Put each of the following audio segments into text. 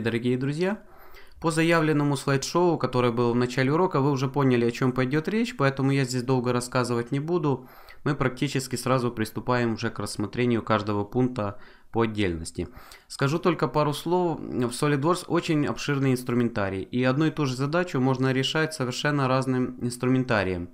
Итак, дорогие друзья, по заявленному слайд-шоу, которое было в начале урока, вы уже поняли, о чем пойдет речь, поэтому я здесь долго рассказывать не буду. Мы практически сразу приступаем уже к рассмотрению каждого пункта по отдельности. Скажу только пару слов. В SolidWorks очень обширный инструментарий, и одну и ту же задачу можно решать совершенно разным инструментарием.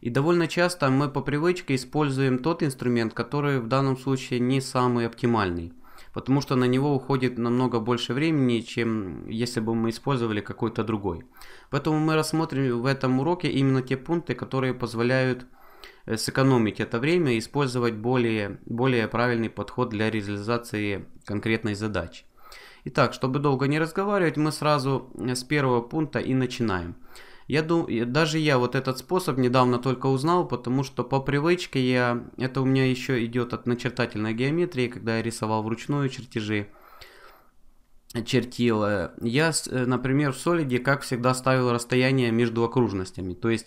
И довольно часто мы по привычке используем тот инструмент, который в данном случае не самый оптимальный потому что на него уходит намного больше времени, чем если бы мы использовали какой-то другой. Поэтому мы рассмотрим в этом уроке именно те пункты, которые позволяют э, сэкономить это время и использовать более, более правильный подход для реализации конкретной задачи. Итак, чтобы долго не разговаривать, мы сразу э, с первого пункта и начинаем. Я думаю, даже я вот этот способ недавно только узнал, потому что по привычке я, это у меня еще идет от начертательной геометрии, когда я рисовал вручную чертежи, чертил. Я, э, например, в солиде, как всегда, ставил расстояние между окружностями. То есть,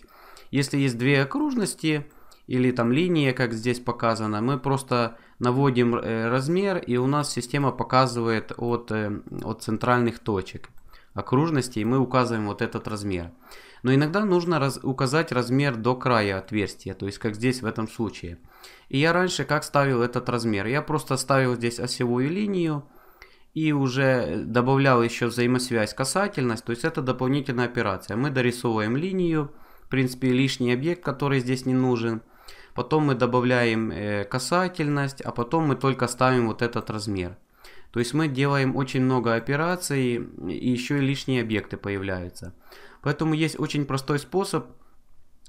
если есть две окружности, или там линия, как здесь показано, мы просто наводим э, размер, и у нас система показывает от, э, от центральных точек окружности, и мы указываем вот этот размер. Но иногда нужно раз, указать размер до края отверстия, то есть как здесь в этом случае. И я раньше как ставил этот размер? Я просто ставил здесь осевую линию и уже добавлял еще взаимосвязь касательность, то есть это дополнительная операция. Мы дорисовываем линию, в принципе лишний объект, который здесь не нужен. Потом мы добавляем э, касательность, а потом мы только ставим вот этот размер. То есть мы делаем очень много операций и еще и лишние объекты появляются. Поэтому есть очень простой способ.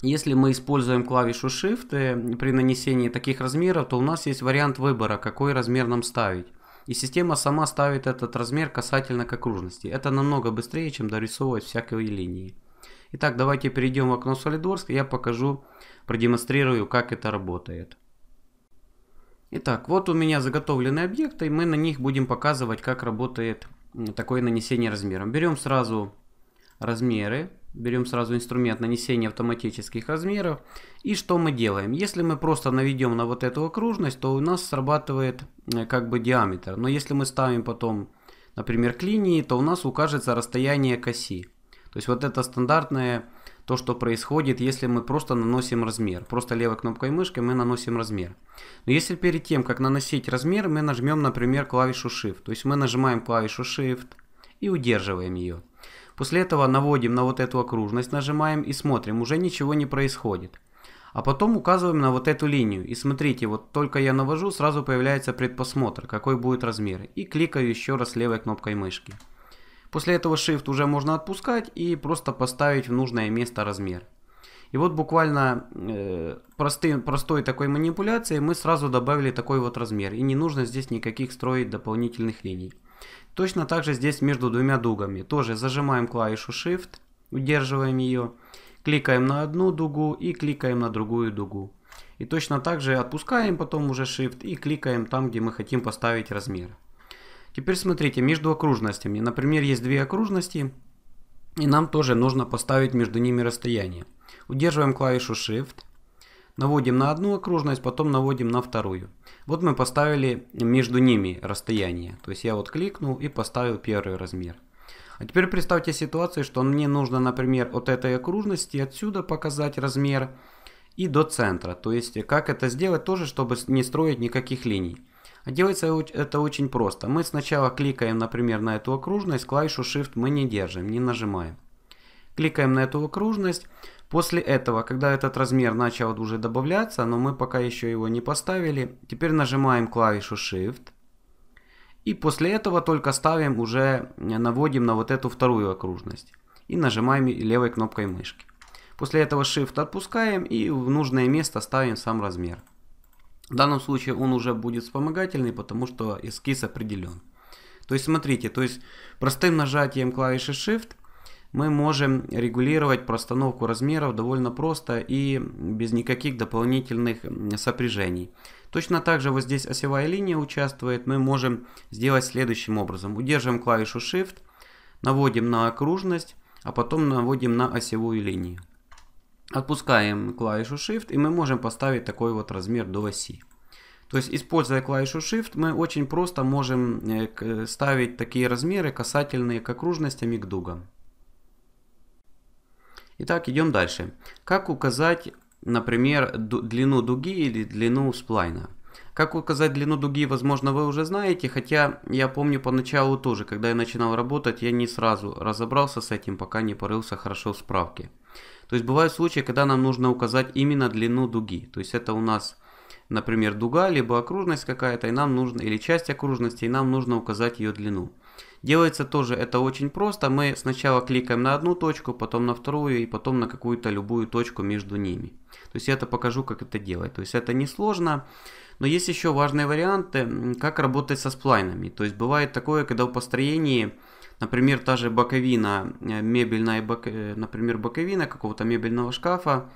Если мы используем клавишу Shift э, при нанесении таких размеров, то у нас есть вариант выбора, какой размер нам ставить. И система сама ставит этот размер касательно к окружности. Это намного быстрее, чем дорисовывать всякие линии. Итак, давайте перейдем в окно SolidWorks, и я покажу, продемонстрирую, как это работает. Итак, вот у меня заготовленные объекты, и мы на них будем показывать, как работает такое нанесение размером. Берем сразу размеры, берем сразу инструмент нанесения автоматических размеров. И что мы делаем? Если мы просто наведем на вот эту окружность, то у нас срабатывает э, как бы диаметр. Но если мы ставим потом, например, к линии, то у нас укажется расстояние к оси. То есть вот это стандартное то, что происходит, если мы просто наносим размер. Просто левой кнопкой мышки мы наносим размер. Но если перед тем, как наносить размер, мы нажмем, например, клавишу Shift. То есть мы нажимаем клавишу Shift и удерживаем ее. После этого наводим на вот эту окружность, нажимаем и смотрим, уже ничего не происходит. А потом указываем на вот эту линию. И смотрите, вот только я навожу, сразу появляется предпосмотр, какой будет размер. И кликаю еще раз левой кнопкой мышки. После этого Shift уже можно отпускать и просто поставить в нужное место размер. И вот буквально э, простым, простой такой манипуляцией мы сразу добавили такой вот размер. И не нужно здесь никаких строить дополнительных линий. Точно так же здесь между двумя дугами. Тоже зажимаем клавишу Shift, удерживаем ее, кликаем на одну дугу и кликаем на другую дугу. И точно так же отпускаем потом уже Shift и кликаем там, где мы хотим поставить размер. Теперь смотрите, между окружностями. Например, есть две окружности, и нам тоже нужно поставить между ними расстояние. Удерживаем клавишу Shift, наводим на одну окружность, потом наводим на вторую. Вот мы поставили между ними расстояние. То есть я вот кликнул и поставил первый размер. А теперь представьте ситуацию, что мне нужно, например, от этой окружности отсюда показать размер и до центра. То есть как это сделать тоже, чтобы не строить никаких линий. А делается это очень просто. Мы сначала кликаем, например, на эту окружность, клавишу Shift мы не держим, не нажимаем. Кликаем на эту окружность. После этого, когда этот размер начал уже добавляться, но мы пока еще его не поставили, теперь нажимаем клавишу Shift. И после этого только ставим уже, э, наводим на вот эту вторую окружность. И нажимаем левой кнопкой мышки. После этого Shift отпускаем и в нужное место ставим сам размер. В данном случае он уже будет вспомогательный, потому что эскиз определен. То есть смотрите, то есть простым нажатием клавиши Shift – мы можем регулировать простановку размеров довольно просто и без никаких дополнительных сопряжений. Точно так же вот здесь осевая линия участвует, мы можем сделать следующим образом. Удерживаем клавишу Shift, наводим на окружность, а потом наводим на осевую линию. Отпускаем клавишу Shift и мы можем поставить такой вот размер до оси. То есть, используя клавишу Shift, мы очень просто можем э, э, ставить такие размеры касательные к окружностям и к дугам. Итак, идем дальше. Как указать, например, длину дуги или длину сплайна? Как указать длину дуги, возможно, вы уже знаете, хотя я помню поначалу тоже, когда я начинал работать, я не сразу разобрался с этим, пока не порылся хорошо в справке. То есть бывают случаи, когда нам нужно указать именно длину дуги. То есть это у нас, например, дуга, либо окружность какая-то, и нам нужно, или часть окружности, и нам нужно указать ее длину. Делается тоже это очень просто. Мы сначала кликаем на одну точку, потом на вторую и потом на какую-то любую точку между ними. То есть я это покажу, как это делать. То есть это несложно. Но есть еще важные варианты, как работать со сплайнами. То есть бывает такое, когда в построении, например, та же боковина, э, мебельная, бок... Э, например, боковина какого-то мебельного шкафа,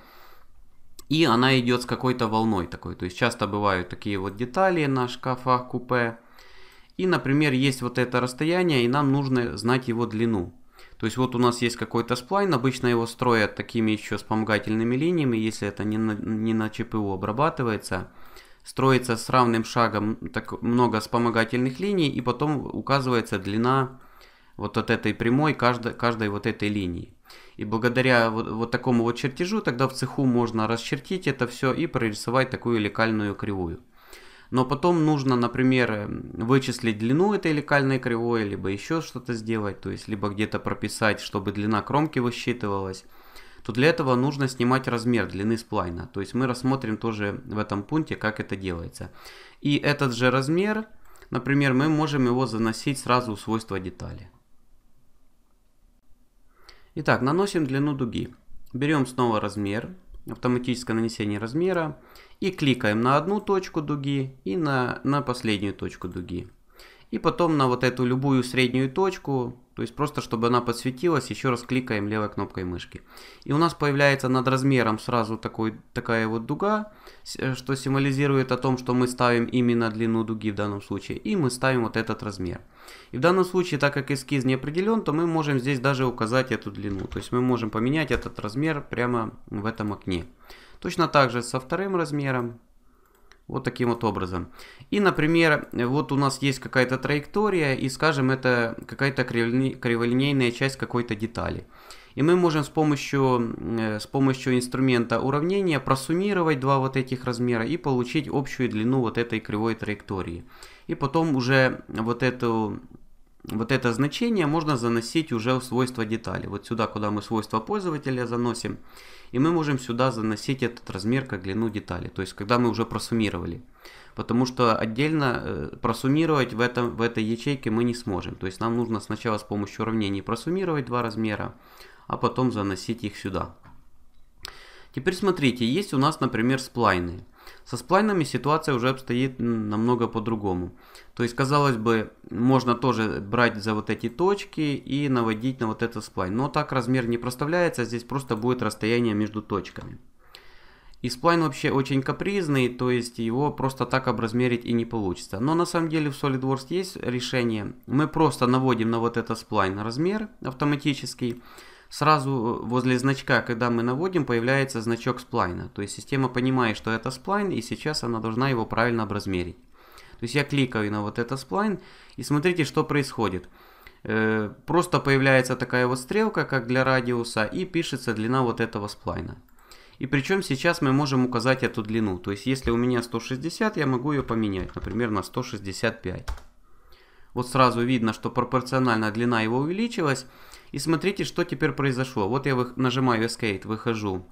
и она идет с какой-то волной такой. То есть часто бывают такие вот детали на шкафах, купе. И, например, есть вот это расстояние, и нам нужно знать его длину. То есть вот у нас есть какой-то сплайн, обычно его строят такими еще вспомогательными линиями, если это не на, не на ЧПУ обрабатывается. Строится с равным шагом так много вспомогательных линий, и потом указывается длина вот от этой прямой каждой, каждой вот этой линии. И благодаря вот, вот такому вот чертежу тогда в цеху можно расчертить это все и прорисовать такую лекальную кривую но потом нужно, например, эм, вычислить длину этой лекальной кривой, либо еще что-то сделать, то есть либо где-то прописать, чтобы длина кромки высчитывалась, то для этого нужно снимать размер длины сплайна. То есть мы рассмотрим тоже в этом пункте, как это делается. И этот же размер, например, мы можем его заносить сразу в свойства детали. Итак, наносим длину дуги. Берем снова размер, автоматическое нанесение размера. И кликаем на одну точку дуги и на, на последнюю точку дуги. И потом на вот эту любую среднюю точку то есть просто, чтобы она подсветилась, еще раз кликаем левой кнопкой мышки. И у нас появляется над размером сразу такой, такая вот дуга, э, что символизирует о том, что мы ставим именно длину дуги в данном случае. И мы ставим вот этот размер. И в данном случае, так как эскиз не определен, то мы можем здесь даже указать эту длину. То есть мы можем поменять этот размер прямо в этом окне. Точно так же со вторым размером. Вот таким вот образом. И, например, вот у нас есть какая-то траектория, и, скажем, это какая-то криволинейная часть какой-то детали. И мы можем с помощью, э, с помощью инструмента уравнения просуммировать два вот этих размера и получить общую длину вот этой кривой траектории. И потом уже вот, эту, вот это значение можно заносить уже в свойства детали. Вот сюда, куда мы свойства пользователя заносим. И мы можем сюда заносить этот размер как длину детали, то есть когда мы уже просуммировали. Потому что отдельно э, просуммировать в, этом, в этой ячейке мы не сможем. То есть нам нужно сначала с помощью уравнений просуммировать два размера, а потом заносить их сюда. Теперь смотрите, есть у нас, например, сплайны. Со сплайнами ситуация уже обстоит намного по-другому. То есть, казалось бы, можно тоже брать за вот эти точки и наводить на вот этот сплайн. Но так размер не проставляется, здесь просто будет расстояние между точками. И сплайн вообще очень капризный, то есть его просто так образмерить и не получится. Но на самом деле в SolidWorks есть решение. Мы просто наводим на вот этот сплайн размер автоматический сразу э, возле значка, когда мы наводим, появляется значок сплайна. То есть система понимает, что это сплайн, и сейчас она должна его правильно образмерить. То есть я кликаю на вот этот сплайн, и смотрите, что происходит. Э, просто появляется такая вот стрелка, как для радиуса, и пишется длина вот этого сплайна. И причем сейчас мы можем указать эту длину. То есть если у меня 160, я могу ее поменять, например, на 165. Вот сразу видно, что пропорционально длина его увеличилась. И смотрите, что теперь произошло. Вот я нажимаю Escape, выхожу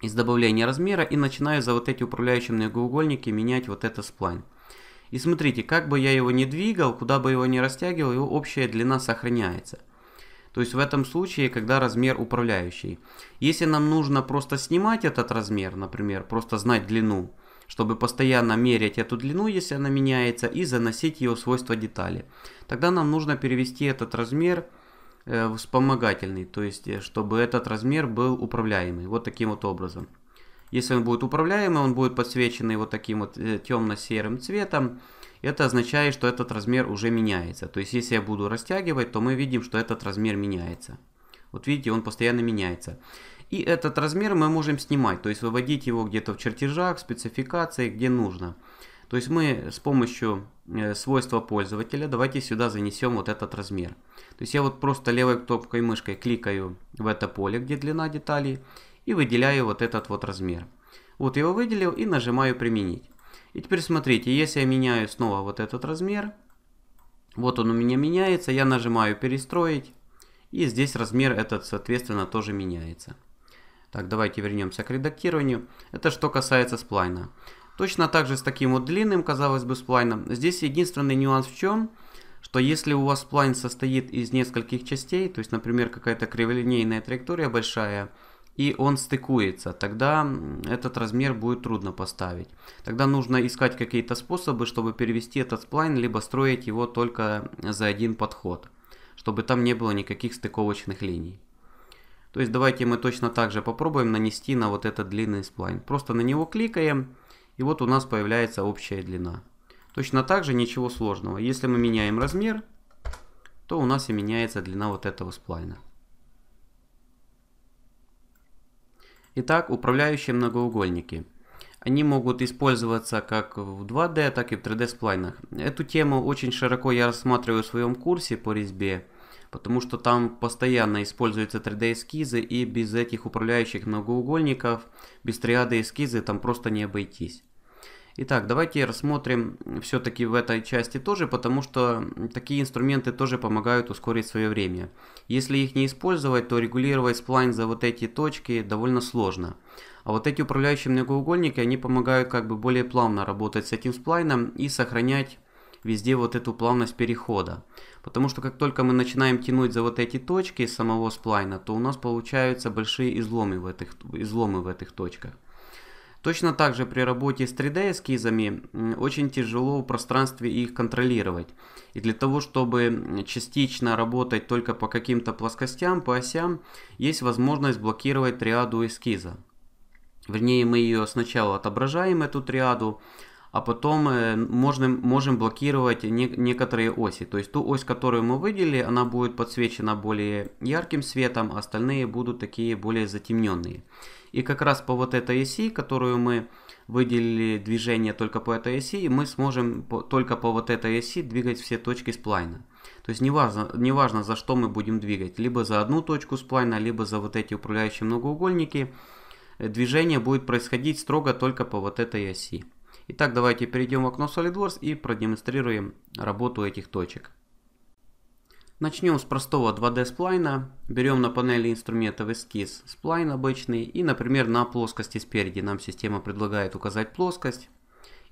из добавления размера и начинаю за вот эти управляющие многоугольники менять вот это сплайн. И смотрите, как бы я его не двигал, куда бы его не растягивал, его общая длина сохраняется. То есть в этом случае, когда размер управляющий. Если нам нужно просто снимать этот размер, например, просто знать длину, чтобы постоянно мерить эту длину, если она меняется, и заносить ее свойства детали. Тогда нам нужно перевести этот размер Э, вспомогательный, то есть э, чтобы этот размер был управляемый, вот таким вот образом. Если он будет управляемый, он будет подсвеченный вот таким вот э, темно-серым цветом. Это означает, что этот размер уже меняется. То есть, если я буду растягивать, то мы видим, что этот размер меняется. Вот видите, он постоянно меняется. И этот размер мы можем снимать, то есть выводить его где-то в чертежах, в спецификации, где нужно. То есть мы с помощью свойства пользователя, давайте сюда занесем вот этот размер. То есть я вот просто левой кнопкой мышкой кликаю в это поле, где длина деталей, и выделяю вот этот вот размер. Вот его выделил и нажимаю «Применить». И теперь смотрите, если я меняю снова вот этот размер, вот он у меня меняется, я нажимаю «Перестроить», и здесь размер этот, соответственно, тоже меняется. Так, давайте вернемся к редактированию. Это что касается сплайна. Точно так же с таким вот длинным, казалось бы, сплайном. Здесь единственный нюанс в чем – что если у вас план состоит из нескольких частей, то есть, например, какая-то криволинейная траектория большая, и он стыкуется, тогда этот размер будет трудно поставить. Тогда нужно искать какие-то способы, чтобы перевести этот сплайн, либо строить его только за один подход, чтобы там не было никаких стыковочных линий. То есть давайте мы точно так же попробуем нанести на вот этот длинный сплайн. Просто на него кликаем, и вот у нас появляется общая длина. Точно так же ничего сложного. Если мы меняем размер, то у нас и меняется длина вот этого сплайна. Итак, управляющие многоугольники. Они могут использоваться как в 2D, так и в 3D сплайнах. Эту тему очень широко я рассматриваю в своем курсе по резьбе, потому что там постоянно используются 3D эскизы и без этих управляющих многоугольников, без триады эскизы там просто не обойтись. Итак, давайте рассмотрим все-таки в этой части тоже, потому что такие инструменты тоже помогают ускорить свое время. Если их не использовать, то регулировать сплайн за вот эти точки довольно сложно. А вот эти управляющие многоугольники, они помогают как бы более плавно работать с этим сплайном и сохранять везде вот эту плавность перехода. Потому что как только мы начинаем тянуть за вот эти точки самого сплайна, то у нас получаются большие изломы в этих, изломы в этих точках. Точно так же при работе с 3D эскизами очень тяжело в пространстве их контролировать. И для того, чтобы частично работать только по каким-то плоскостям, по осям, есть возможность блокировать триаду эскиза. Вернее, мы ее сначала отображаем, эту триаду, а потом э, можем можем блокировать не, некоторые оси. То есть ту ось, которую мы выделили, она будет подсвечена более ярким светом, а остальные будут такие более затемненные. И как раз по вот этой оси, которую мы выделили движение только по этой оси, мы сможем по, только по вот этой оси двигать все точки сплайна. То есть неважно, неважно, за что мы будем двигать, либо за одну точку сплайна, либо за вот эти управляющие многоугольники, э, движение будет происходить строго только по вот этой оси. Итак, давайте перейдем в окно SolidWorks и продемонстрируем работу этих точек. Начнем с простого 2D сплайна. Берем на панели инструментов эскиз сплайн обычный. И, например, на плоскости спереди нам система предлагает указать плоскость.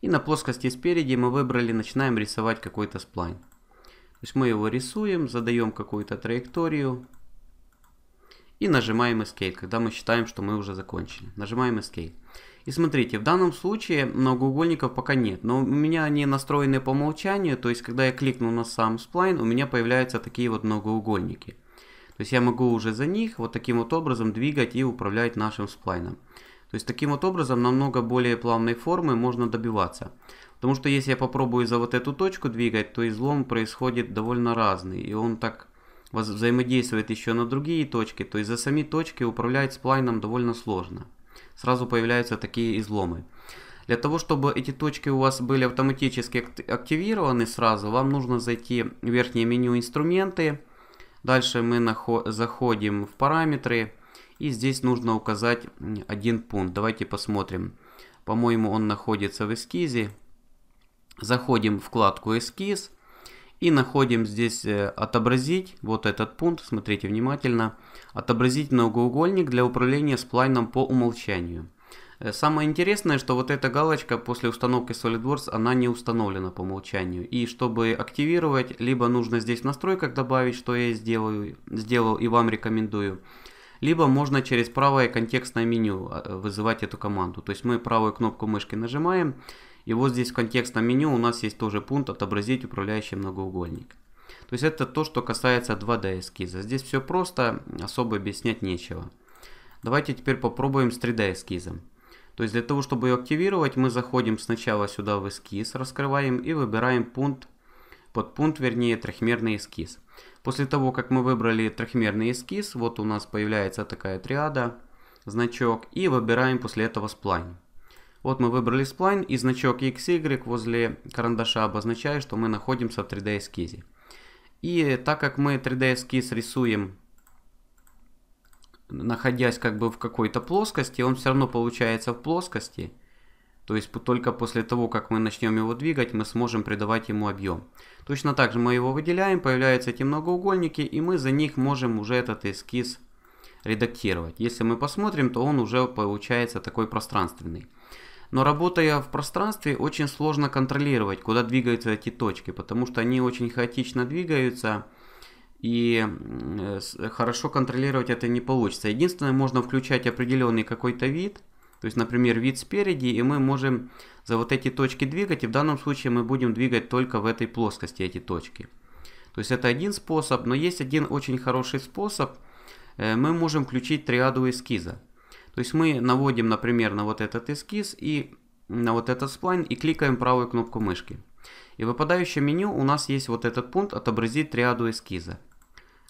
И на плоскости спереди мы выбрали, начинаем рисовать какой-то сплайн. То есть мы его рисуем, задаем какую-то траекторию. И нажимаем Escape, когда мы считаем, что мы уже закончили. Нажимаем Escape. И смотрите, в данном случае многоугольников пока нет, но у меня они настроены по умолчанию, то есть когда я кликну на сам сплайн, у меня появляются такие вот многоугольники. То есть я могу уже за них вот таким вот образом двигать и управлять нашим сплайном. То есть таким вот образом намного более плавной формы можно добиваться. Потому что если я попробую за вот эту точку двигать, то излом происходит довольно разный. И он так взаимодействует еще на другие точки. То есть за сами точки управлять сплайном довольно сложно сразу появляются такие изломы. Для того, чтобы эти точки у вас были автоматически активированы сразу, вам нужно зайти в верхнее меню «Инструменты». Дальше мы заходим в «Параметры». И здесь нужно указать один пункт. Давайте посмотрим. По-моему, он находится в эскизе. Заходим в вкладку «Эскиз». И находим здесь э, «Отобразить», вот этот пункт, смотрите внимательно. «Отобразить многоугольник для управления сплайном по умолчанию». Э, самое интересное, что вот эта галочка после установки SolidWorks, она не установлена по умолчанию. И чтобы активировать, либо нужно здесь в настройках добавить, что я сделаю, сделал и вам рекомендую. Либо можно через правое контекстное меню а, э, вызывать эту команду. То есть мы правую кнопку мышки нажимаем и вот здесь в контекстном меню у нас есть тоже пункт «Отобразить управляющий многоугольник». То есть это то, что касается 2D эскиза. Здесь все просто, особо объяснять нечего. Давайте теперь попробуем с 3D эскизом. То есть для того, чтобы ее активировать, мы заходим сначала сюда в эскиз, раскрываем и выбираем пункт, под пункт, вернее, трехмерный эскиз. После того, как мы выбрали трехмерный эскиз, вот у нас появляется такая триада, значок, и выбираем после этого сплайн. Вот мы выбрали сплайн, и значок XY возле карандаша обозначает, что мы находимся в 3D эскизе. И так как мы 3D эскиз рисуем, находясь как бы в какой-то плоскости, он все равно получается в плоскости. То есть только после того, как мы начнем его двигать, мы сможем придавать ему объем. Точно так же мы его выделяем, появляются эти многоугольники, и мы за них можем уже этот эскиз редактировать. Если мы посмотрим, то он уже получается такой пространственный. Но работая в пространстве, очень сложно контролировать, куда двигаются эти точки, потому что они очень хаотично двигаются, и э, хорошо контролировать это не получится. Единственное, можно включать определенный какой-то вид, то есть, например, вид спереди, и мы можем за вот эти точки двигать, и в данном случае мы будем двигать только в этой плоскости эти точки. То есть это один способ, но есть один очень хороший способ. Э, мы можем включить триаду эскиза. То есть мы наводим, например, на вот этот эскиз и на вот этот сплайн и кликаем правую кнопку мышки. И в выпадающем меню у нас есть вот этот пункт «Отобразить триаду эскиза».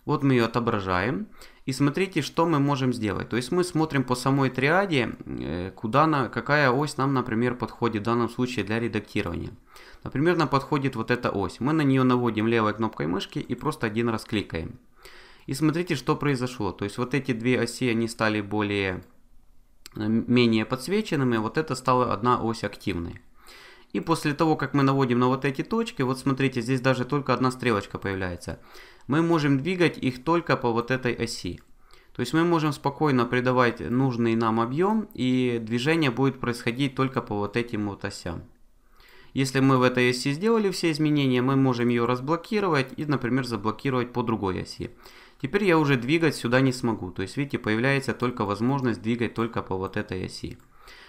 Вот мы ее отображаем. И смотрите, что мы можем сделать. То есть мы смотрим по самой триаде, э, куда на, какая ось нам, например, подходит в данном случае для редактирования. Например, нам подходит вот эта ось. Мы на нее наводим левой кнопкой мышки и просто один раз кликаем. И смотрите, что произошло. То есть вот эти две оси, они стали более менее подсвеченными. вот это стала одна ось активной. И после того, как мы наводим на вот эти точки, вот смотрите, здесь даже только одна стрелочка появляется. Мы можем двигать их только по вот этой оси. То есть мы можем спокойно придавать нужный нам объем, и движение будет происходить только по вот этим вот осям. Если мы в этой оси сделали все изменения, мы можем ее разблокировать и, например, заблокировать по другой оси. Теперь я уже двигать сюда не смогу, то есть видите, появляется только возможность двигать только по вот этой оси.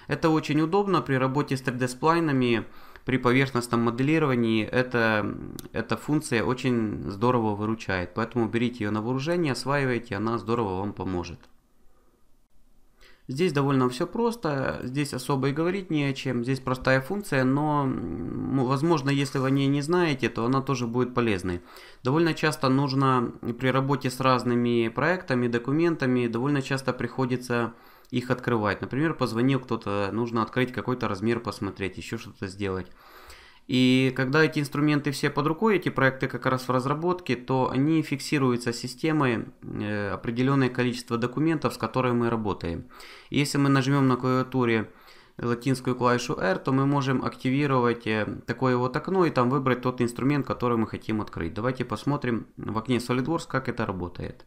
Это очень удобно при работе с 3D сплайнами, при поверхностном моделировании это, эта функция очень здорово выручает. Поэтому берите ее на вооружение, осваивайте, она здорово вам поможет. Здесь довольно все просто, здесь особо и говорить не о чем, здесь простая функция, но возможно, если вы о ней не знаете, то она тоже будет полезной. Довольно часто нужно при работе с разными проектами, документами, довольно часто приходится их открывать. Например, позвонил кто-то, нужно открыть какой-то размер, посмотреть, еще что-то сделать. И когда эти инструменты все под рукой, эти проекты как раз в разработке, то они фиксируются системой э, определенное количество документов, с которыми мы работаем. если мы нажмем на клавиатуре латинскую клавишу R, то мы можем активировать э, такое вот окно и там выбрать тот инструмент, который мы хотим открыть. Давайте посмотрим в окне SolidWorks, как это работает.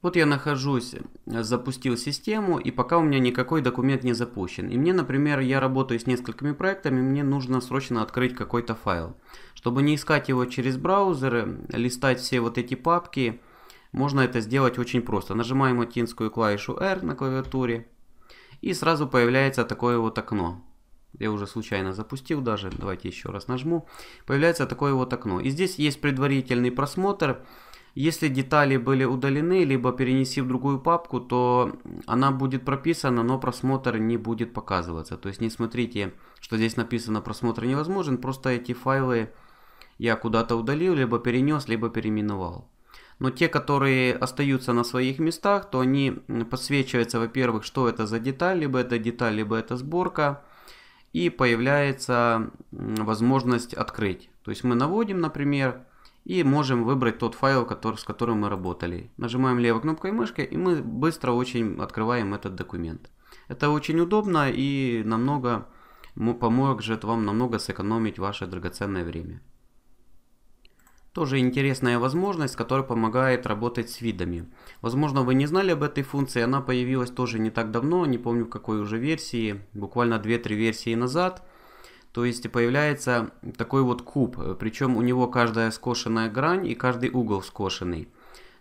Вот я нахожусь, э, запустил систему, и пока у меня никакой документ не запущен. И мне, например, я работаю с несколькими проектами, мне нужно срочно открыть какой-то файл. Чтобы не искать его через браузеры, листать все вот эти папки, можно это сделать очень просто. Нажимаем латинскую клавишу R на клавиатуре, и сразу появляется такое вот окно. Я уже случайно запустил даже, давайте еще раз нажму. Появляется такое вот окно. И здесь есть предварительный просмотр, если детали были удалены, либо перенеси в другую папку, то она будет прописана, но просмотр не будет показываться. То есть не смотрите, что здесь написано просмотр невозможен, просто эти файлы я куда-то удалил, либо перенес, либо переименовал. Но те, которые остаются на своих местах, то они подсвечиваются, во-первых, что это за деталь, либо это деталь, либо это сборка. И появляется возможность открыть. То есть мы наводим, например, и можем выбрать тот файл, который, с которым мы работали. Нажимаем левой кнопкой мышки, и мы быстро очень открываем этот документ. Это очень удобно и намного поможет вам намного сэкономить ваше драгоценное время. Тоже интересная возможность, которая помогает работать с видами. Возможно, вы не знали об этой функции, она появилась тоже не так давно, не помню в какой уже версии, буквально 2-3 версии назад – то есть появляется такой вот куб, э, причем у него каждая скошенная грань и каждый угол скошенный.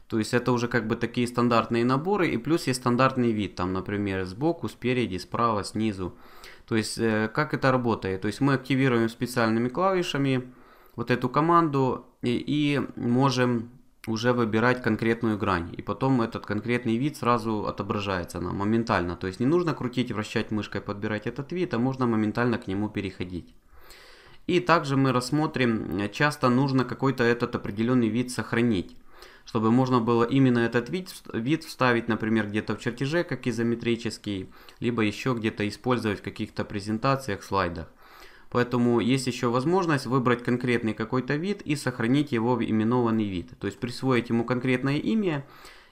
То есть это уже как бы такие стандартные наборы, и плюс есть стандартный вид, там, например, сбоку, спереди, справа, снизу. То есть э, как это работает? То есть мы активируем специальными клавишами вот эту команду и, и можем уже выбирать конкретную грань. И потом этот конкретный вид сразу отображается нам моментально. То есть не нужно крутить, вращать мышкой, подбирать этот вид, а можно моментально к нему переходить. И также мы рассмотрим, э, часто нужно какой-то этот определенный вид сохранить, чтобы можно было именно этот вид, вид вставить, например, где-то в чертеже, как изометрический, либо еще где-то использовать в каких-то презентациях, слайдах. Поэтому есть еще возможность выбрать конкретный какой-то вид и сохранить его в именованный вид. То есть присвоить ему конкретное имя,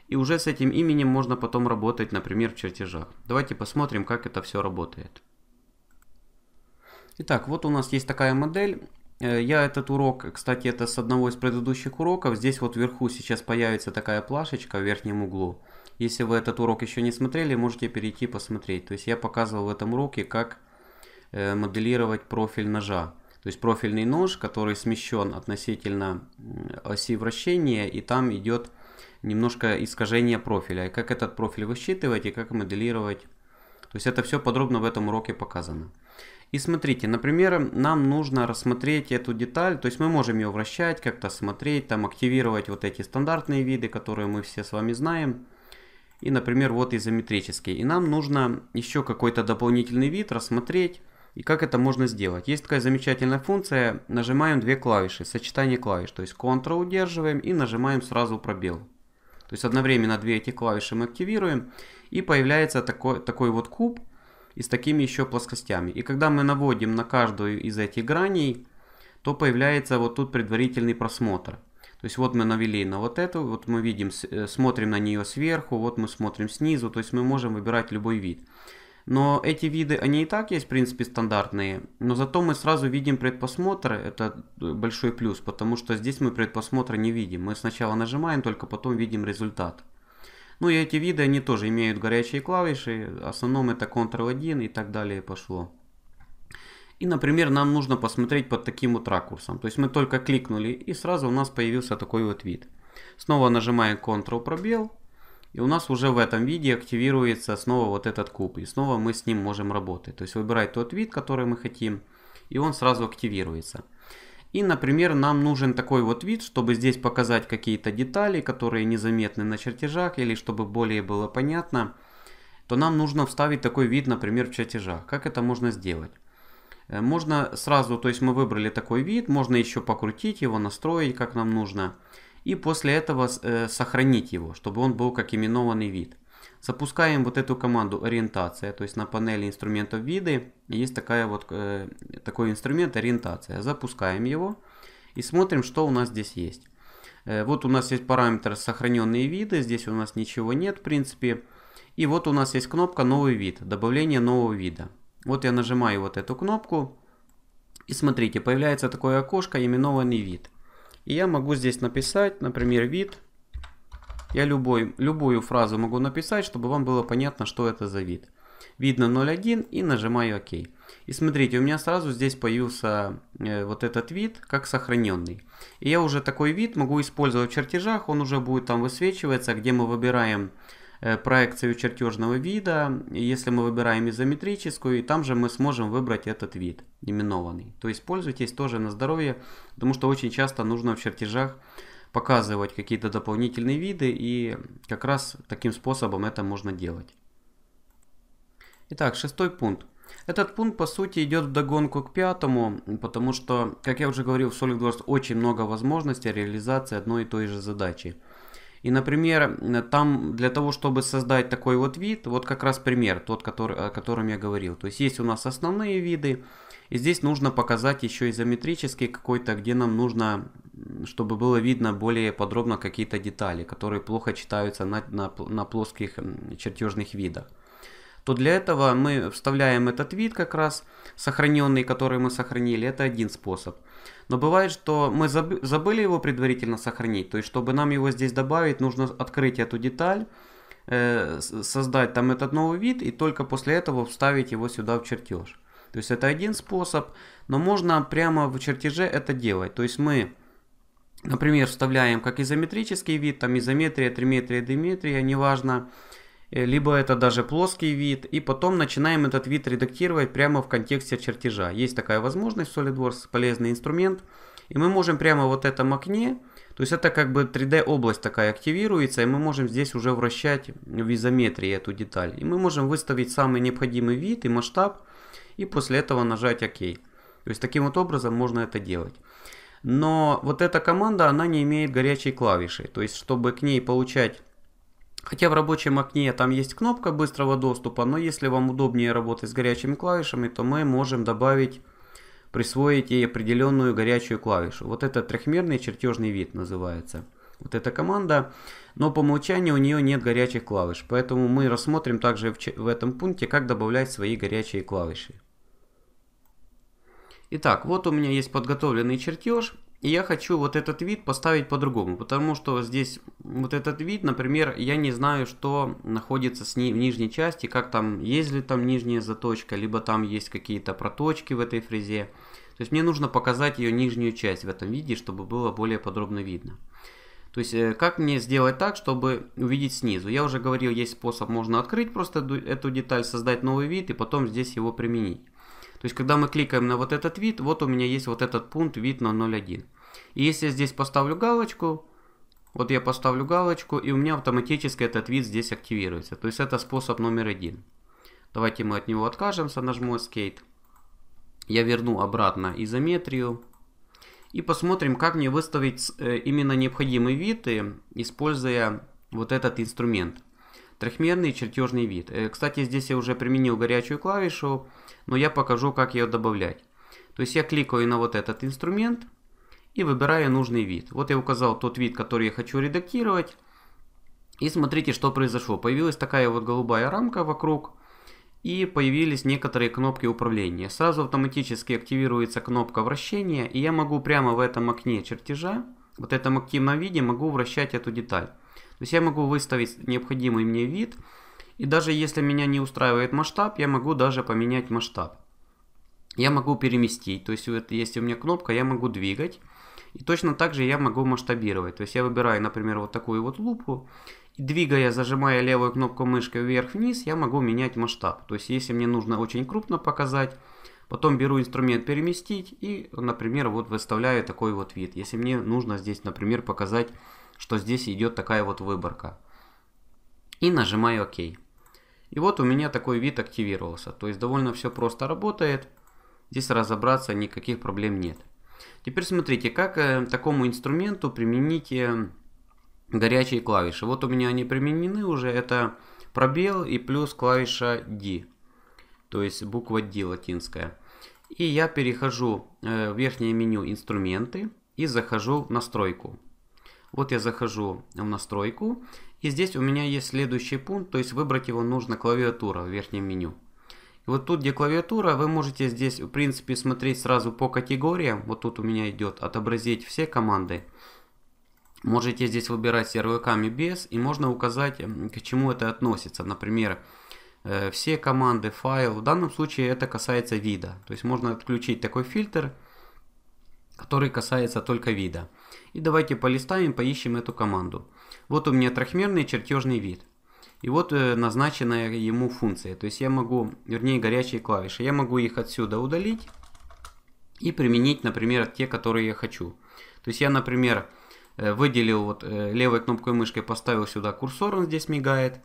и уже с этим именем можно потом работать, например, в чертежах. Давайте посмотрим, как это все работает. Итак, вот у нас есть такая модель. Э, я этот урок, кстати, это с одного из предыдущих уроков. Здесь вот вверху сейчас появится такая плашечка в верхнем углу. Если вы этот урок еще не смотрели, можете перейти посмотреть. То есть я показывал в этом уроке, как Э, моделировать профиль ножа. То есть профильный нож, который смещен относительно оси вращения, и там идет немножко искажение профиля. И как этот профиль высчитывать и как моделировать. То есть это все подробно в этом уроке показано. И смотрите, например, нам нужно рассмотреть эту деталь, то есть мы можем ее вращать, как-то смотреть, там активировать вот эти стандартные виды, которые мы все с вами знаем. И, например, вот изометрический. И нам нужно еще какой-то дополнительный вид рассмотреть, и как это можно сделать? Есть такая замечательная функция, нажимаем две клавиши, сочетание клавиш, то есть Ctrl удерживаем и нажимаем сразу пробел. То есть одновременно две эти клавиши мы активируем, и появляется такой, такой вот куб и с такими еще плоскостями. И когда мы наводим на каждую из этих граней, то появляется вот тут предварительный просмотр. То есть вот мы навели на вот эту, вот мы видим, э, смотрим на нее сверху, вот мы смотрим снизу, то есть мы можем выбирать любой вид. Но эти виды, они и так есть, в принципе, стандартные. Но зато мы сразу видим предпосмотр. Это большой плюс, потому что здесь мы предпосмотра не видим. Мы сначала нажимаем, только потом видим результат. Ну и эти виды, они тоже имеют горячие клавиши. В основном это Ctrl-1 и так далее пошло. И, например, нам нужно посмотреть под таким вот ракурсом. То есть мы только кликнули, и сразу у нас появился такой вот вид. Снова нажимаем Ctrl-пробел и у нас уже в этом виде активируется снова вот этот куб. И снова мы с ним можем работать. То есть выбирать тот вид, который мы хотим. И он сразу активируется. И, например, нам нужен такой вот вид, чтобы здесь показать какие-то детали, которые незаметны на чертежах, или чтобы более было понятно, то нам нужно вставить такой вид, например, в чертежах. Как это можно сделать? Э, можно сразу, то есть мы выбрали такой вид, можно еще покрутить его, настроить, как нам нужно и после этого э, сохранить его, чтобы он был как именованный вид. Запускаем вот эту команду ориентация, то есть на панели инструментов виды есть такая вот, э, такой инструмент ориентация. Запускаем его и смотрим, что у нас здесь есть. Э, вот у нас есть параметр сохраненные виды, здесь у нас ничего нет в принципе. И вот у нас есть кнопка новый вид, добавление нового вида. Вот я нажимаю вот эту кнопку и смотрите, появляется такое окошко именованный вид. И я могу здесь написать, например, вид. Я любой, любую фразу могу написать, чтобы вам было понятно, что это за вид. Видно 0.1 и нажимаю ОК. И смотрите, у меня сразу здесь появился э, вот этот вид, как сохраненный. И я уже такой вид могу использовать в чертежах, он уже будет там высвечиваться, где мы выбираем Э, проекцию чертежного вида, если мы выбираем изометрическую, и там же мы сможем выбрать этот вид, именованный. То есть пользуйтесь тоже на здоровье, потому что очень часто нужно в чертежах показывать какие-то дополнительные виды, и как раз таким способом это можно делать. Итак, шестой пункт. Этот пункт, по сути, идет в догонку к пятому, потому что, как я уже говорил, в SolidWorks очень много возможностей реализации одной и той же задачи. И, например, там для того, чтобы создать такой вот вид, вот как раз пример, тот, который, о котором я говорил. То есть есть у нас основные виды, и здесь нужно показать еще изометрический какой-то, где нам нужно, чтобы было видно более подробно какие-то детали, которые плохо читаются на, на, на плоских чертежных видах то для этого мы вставляем этот вид как раз, сохраненный, который мы сохранили, это один способ. Но бывает, что мы забыли его предварительно сохранить, то есть чтобы нам его здесь добавить, нужно открыть эту деталь, э, создать там этот новый вид и только после этого вставить его сюда в чертеж. То есть это один способ, но можно прямо в чертеже это делать. То есть мы, например, вставляем как изометрический вид, там изометрия, триметрия, диметрия, неважно, важно Э, либо это даже плоский вид, и потом начинаем этот вид редактировать прямо в контексте чертежа. Есть такая возможность SolidWorks, полезный инструмент, и мы можем прямо вот этом окне, то есть это как бы 3D область такая активируется, и мы можем здесь уже вращать в изометрии эту деталь. И мы можем выставить самый необходимый вид и масштаб, и после этого нажать ОК. То есть таким вот образом можно это делать. Но вот эта команда, она не имеет горячей клавиши. То есть, чтобы к ней получать Хотя в рабочем окне там есть кнопка быстрого доступа, но если вам удобнее работать с горячими клавишами, то мы можем добавить, присвоить ей определенную горячую клавишу. Вот это трехмерный чертежный вид называется. Вот эта команда, но по умолчанию у нее нет горячих клавиш, поэтому мы рассмотрим также в, в этом пункте, как добавлять свои горячие клавиши. Итак, вот у меня есть подготовленный чертеж. И я хочу вот этот вид поставить по-другому, потому что здесь вот этот вид, например, я не знаю, что находится с ней в нижней части, как там, есть ли там нижняя заточка, либо там есть какие-то проточки в этой фрезе. То есть мне нужно показать ее нижнюю часть в этом виде, чтобы было более подробно видно. То есть, э, как мне сделать так, чтобы увидеть снизу? Я уже говорил, есть способ, можно открыть просто эту деталь, создать новый вид и потом здесь его применить. То есть, когда мы кликаем на вот этот вид, вот у меня есть вот этот пункт вид на 0.1. И если я здесь поставлю галочку, вот я поставлю галочку, и у меня автоматически этот вид здесь активируется. То есть, это способ номер один. Давайте мы от него откажемся, нажму Escape. Я верну обратно изометрию. И посмотрим, как мне выставить э, именно необходимые виды, используя вот этот инструмент. Трехмерный чертежный вид. Э, кстати, здесь я уже применил горячую клавишу, но я покажу, как ее добавлять. То есть я кликаю на вот этот инструмент и выбираю нужный вид. Вот я указал тот вид, который я хочу редактировать. И смотрите, что произошло. Появилась такая вот голубая рамка вокруг. И появились некоторые кнопки управления. Сразу автоматически активируется кнопка вращения. И я могу прямо в этом окне чертежа, вот этом активном виде, могу вращать эту деталь. То есть я могу выставить необходимый мне вид, и даже если меня не устраивает масштаб, я могу даже поменять масштаб. Я могу переместить, то есть вот если у меня кнопка, я могу двигать. И точно так же я могу масштабировать. То есть я выбираю, например, вот такую вот лупу, и двигая, зажимая левую кнопку мышкой вверх-вниз, я могу менять масштаб. То есть если мне нужно очень крупно показать, потом беру инструмент переместить и, например, вот выставляю такой вот вид. Если мне нужно здесь, например, показать что здесь идет такая вот выборка. И нажимаю ОК. И вот у меня такой вид активировался. То есть довольно все просто работает. Здесь разобраться никаких проблем нет. Теперь смотрите, как э, такому инструменту применить э, горячие клавиши. Вот у меня они применены уже. Это пробел и плюс клавиша D. То есть буква D латинская. И я перехожу э, в верхнее меню инструменты и захожу в настройку. Вот я захожу в настройку, и здесь у меня есть следующий пункт, то есть выбрать его нужно клавиатура в верхнем меню. И вот тут, где клавиатура, вы можете здесь, в принципе, смотреть сразу по категориям. Вот тут у меня идет отобразить все команды. Можете здесь выбирать серваками без, и можно указать, к чему это относится. Например, э, все команды, файл. В данном случае это касается вида. То есть можно отключить такой фильтр, который касается только вида. И давайте полистаем, поищем эту команду. Вот у меня трехмерный чертежный вид. И вот э, назначенная ему функция. То есть я могу, вернее горячие клавиши, я могу их отсюда удалить и применить, например, те, которые я хочу. То есть я, например, э, выделил вот э, левой кнопкой мышки, поставил сюда курсор, он здесь мигает.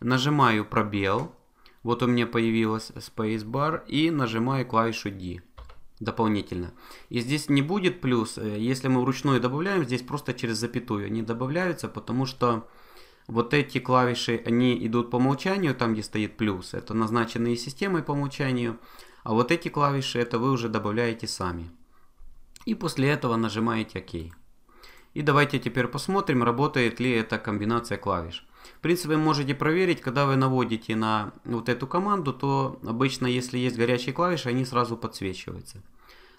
Нажимаю пробел, вот у меня появилась spacebar и нажимаю клавишу D дополнительно. И здесь не будет плюс, э, если мы вручную добавляем, здесь просто через запятую они добавляются, потому что вот эти клавиши, они идут по умолчанию, там где стоит плюс, это назначенные системой по умолчанию, а вот эти клавиши, это вы уже добавляете сами. И после этого нажимаете ОК. И давайте теперь посмотрим, работает ли эта комбинация клавиш. В принципе, можете проверить, когда вы наводите на вот эту команду, то обычно, если есть горячие клавиши, они сразу подсвечиваются.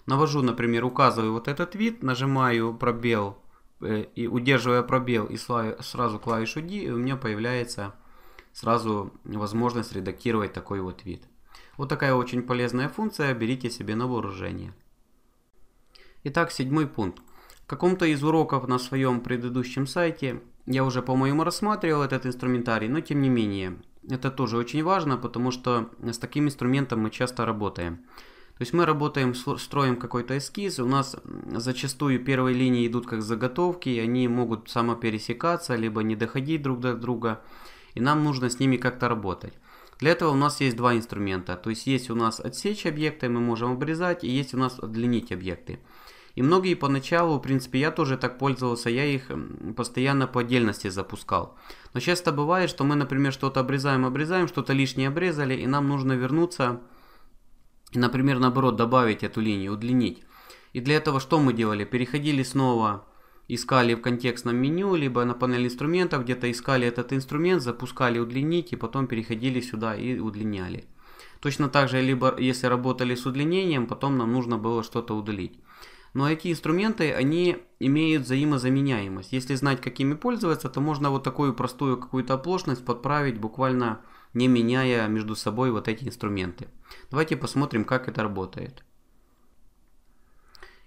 Навожу, например, указываю вот этот вид, нажимаю пробел, э, и удерживая пробел и сразу клавишу D, у меня появляется сразу возможность редактировать такой вот вид. Вот такая очень полезная функция, берите себе на вооружение. Итак, седьмой пункт. В каком-то из уроков на своем предыдущем сайте я уже, по-моему, рассматривал этот инструментарий, но тем не менее. Это тоже очень важно, потому что с таким инструментом мы часто работаем. То есть мы работаем, строим какой-то эскиз, у нас зачастую первые линии идут как заготовки, и они могут самопересекаться, либо не доходить друг до друга, и нам нужно с ними как-то работать. Для этого у нас есть два инструмента, то есть есть у нас отсечь объекты, мы можем обрезать, и есть у нас удлинить объекты. И многие поначалу, в принципе, я тоже так пользовался, я их эм, постоянно по отдельности запускал. Но часто бывает, что мы, например, что-то обрезаем, обрезаем, что-то лишнее обрезали, и нам нужно вернуться например, наоборот, добавить эту линию, удлинить. И для этого что мы делали? Переходили снова, искали в контекстном меню, либо на панели инструментов, где-то искали этот инструмент, запускали удлинить, и потом переходили сюда и удлиняли. Точно так же, либо если работали с удлинением, потом нам нужно было что-то удалить. Но эти инструменты, они имеют взаимозаменяемость. Если знать, какими пользоваться, то можно вот такую простую какую-то оплошность подправить, буквально не меняя между собой вот эти инструменты. Давайте посмотрим, как это работает.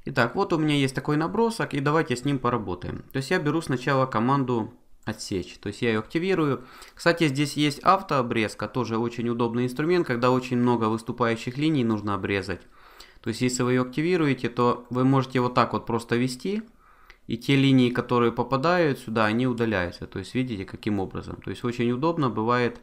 Итак, вот у меня есть такой набросок, и давайте с ним поработаем. То есть я беру сначала команду отсечь, то есть я ее активирую. Кстати, здесь есть автообрезка, тоже очень удобный инструмент, когда очень много выступающих линий нужно обрезать. То есть, если вы ее активируете, то вы можете вот так вот просто вести, и те линии, которые попадают сюда, они удаляются. То есть, видите, каким образом. То есть, очень удобно бывает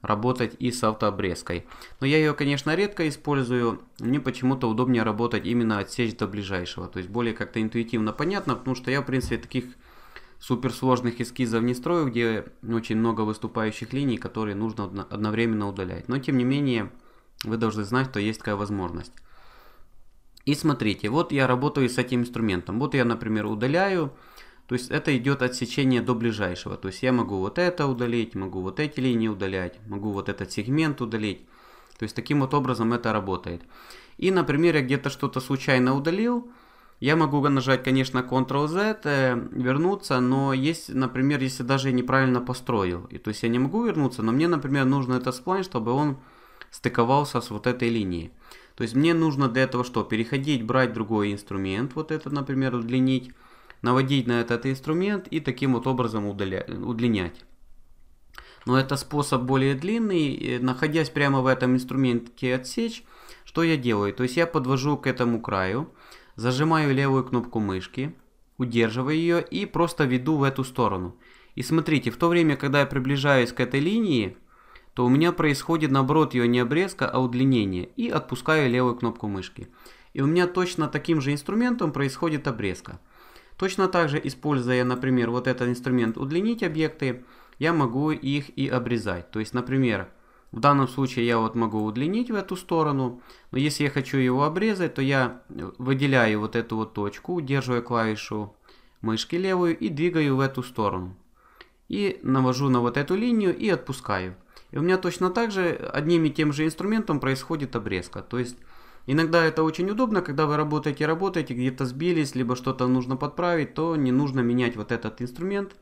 работать и с автообрезкой. Но я ее, конечно, редко использую. Мне почему-то удобнее работать именно отсечь до ближайшего. То есть, более как-то интуитивно понятно, потому что я, в принципе, таких суперсложных эскизов не строю, где очень много выступающих линий, которые нужно одновременно удалять. Но, тем не менее, вы должны знать, что есть такая возможность. И смотрите, вот я работаю с этим инструментом. Вот я, например, удаляю. То есть это идет отсечение до ближайшего. То есть я могу вот это удалить, могу вот эти линии удалять, могу вот этот сегмент удалить. То есть таким вот образом это работает. И, например, я где-то что-то случайно удалил. Я могу нажать, конечно, Ctrl-Z, э, вернуться, но есть, например, если даже я неправильно построил. И, то есть я не могу вернуться, но мне, например, нужно этот сплайн, чтобы он стыковался с вот этой линией. То есть мне нужно для этого что? Переходить, брать другой инструмент, вот этот, например, удлинить, наводить на этот инструмент и таким вот образом удаля... удлинять. Но это способ более длинный, э, находясь прямо в этом инструменте отсечь, что я делаю? То есть я подвожу к этому краю, зажимаю левую кнопку мышки, удерживаю ее и просто веду в эту сторону. И смотрите, в то время, когда я приближаюсь к этой линии, то у меня происходит наоборот ее не обрезка, а удлинение, и отпускаю левую кнопку мышки. И у меня точно таким же инструментом происходит обрезка. Точно так же, используя, например, вот этот инструмент «Удлинить объекты», я могу их и обрезать. То есть, например, в данном случае я вот могу удлинить в эту сторону, но если я хочу его обрезать, то я выделяю вот эту вот точку, удерживая клавишу мышки левую и двигаю в эту сторону. И навожу на вот эту линию и отпускаю. И у меня точно так же одним и тем же инструментом происходит обрезка. То есть иногда это очень удобно, когда вы работаете, работаете, где-то сбились, либо что-то нужно подправить, то не нужно менять вот этот инструмент,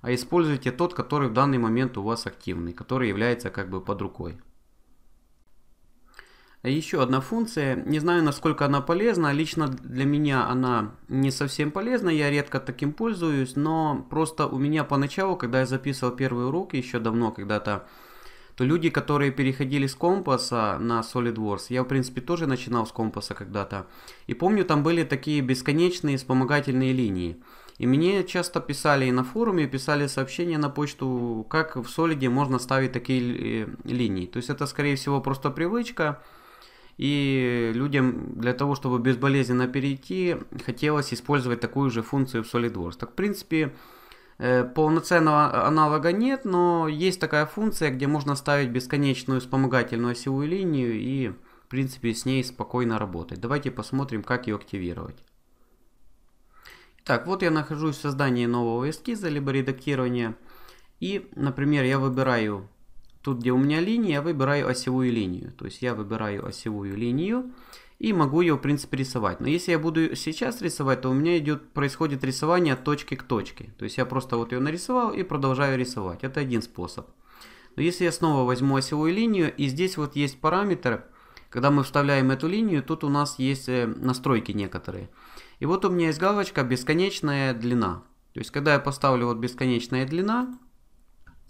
а используйте тот, который в данный момент у вас активный, который является как бы под рукой. Еще одна функция, не знаю насколько она полезна, лично для меня она не совсем полезна, я редко таким пользуюсь, но просто у меня поначалу, когда я записывал первый урок еще давно когда-то, то люди, которые переходили с компаса на SolidWorks, я в принципе тоже начинал с компаса когда-то, и помню там были такие бесконечные вспомогательные линии. И мне часто писали и на форуме, писали сообщения на почту, как в солиде можно ставить такие э, линии. То есть это, скорее всего, просто привычка. И людям для того, чтобы безболезненно перейти, хотелось использовать такую же функцию в SolidWorks. Так, в принципе, Э, полноценного а, аналога нет, но есть такая функция, где можно ставить бесконечную вспомогательную осевую линию и, в принципе, с ней спокойно работать. Давайте посмотрим, как ее активировать. Так, вот я нахожусь в создании нового эскиза, либо редактирования. И, например, я выбираю, тут где у меня линия, я выбираю осевую линию. То есть я выбираю осевую линию и могу ее, в принципе, рисовать. Но если я буду сейчас рисовать, то у меня идет, происходит рисование от точки к точке. То есть я просто вот ее нарисовал и продолжаю рисовать. Это один способ. Но если я снова возьму осевую линию, и здесь вот есть параметр, когда мы вставляем эту линию, тут у нас есть э, настройки некоторые. И вот у меня есть галочка «Бесконечная длина». То есть, когда я поставлю вот «Бесконечная длина»,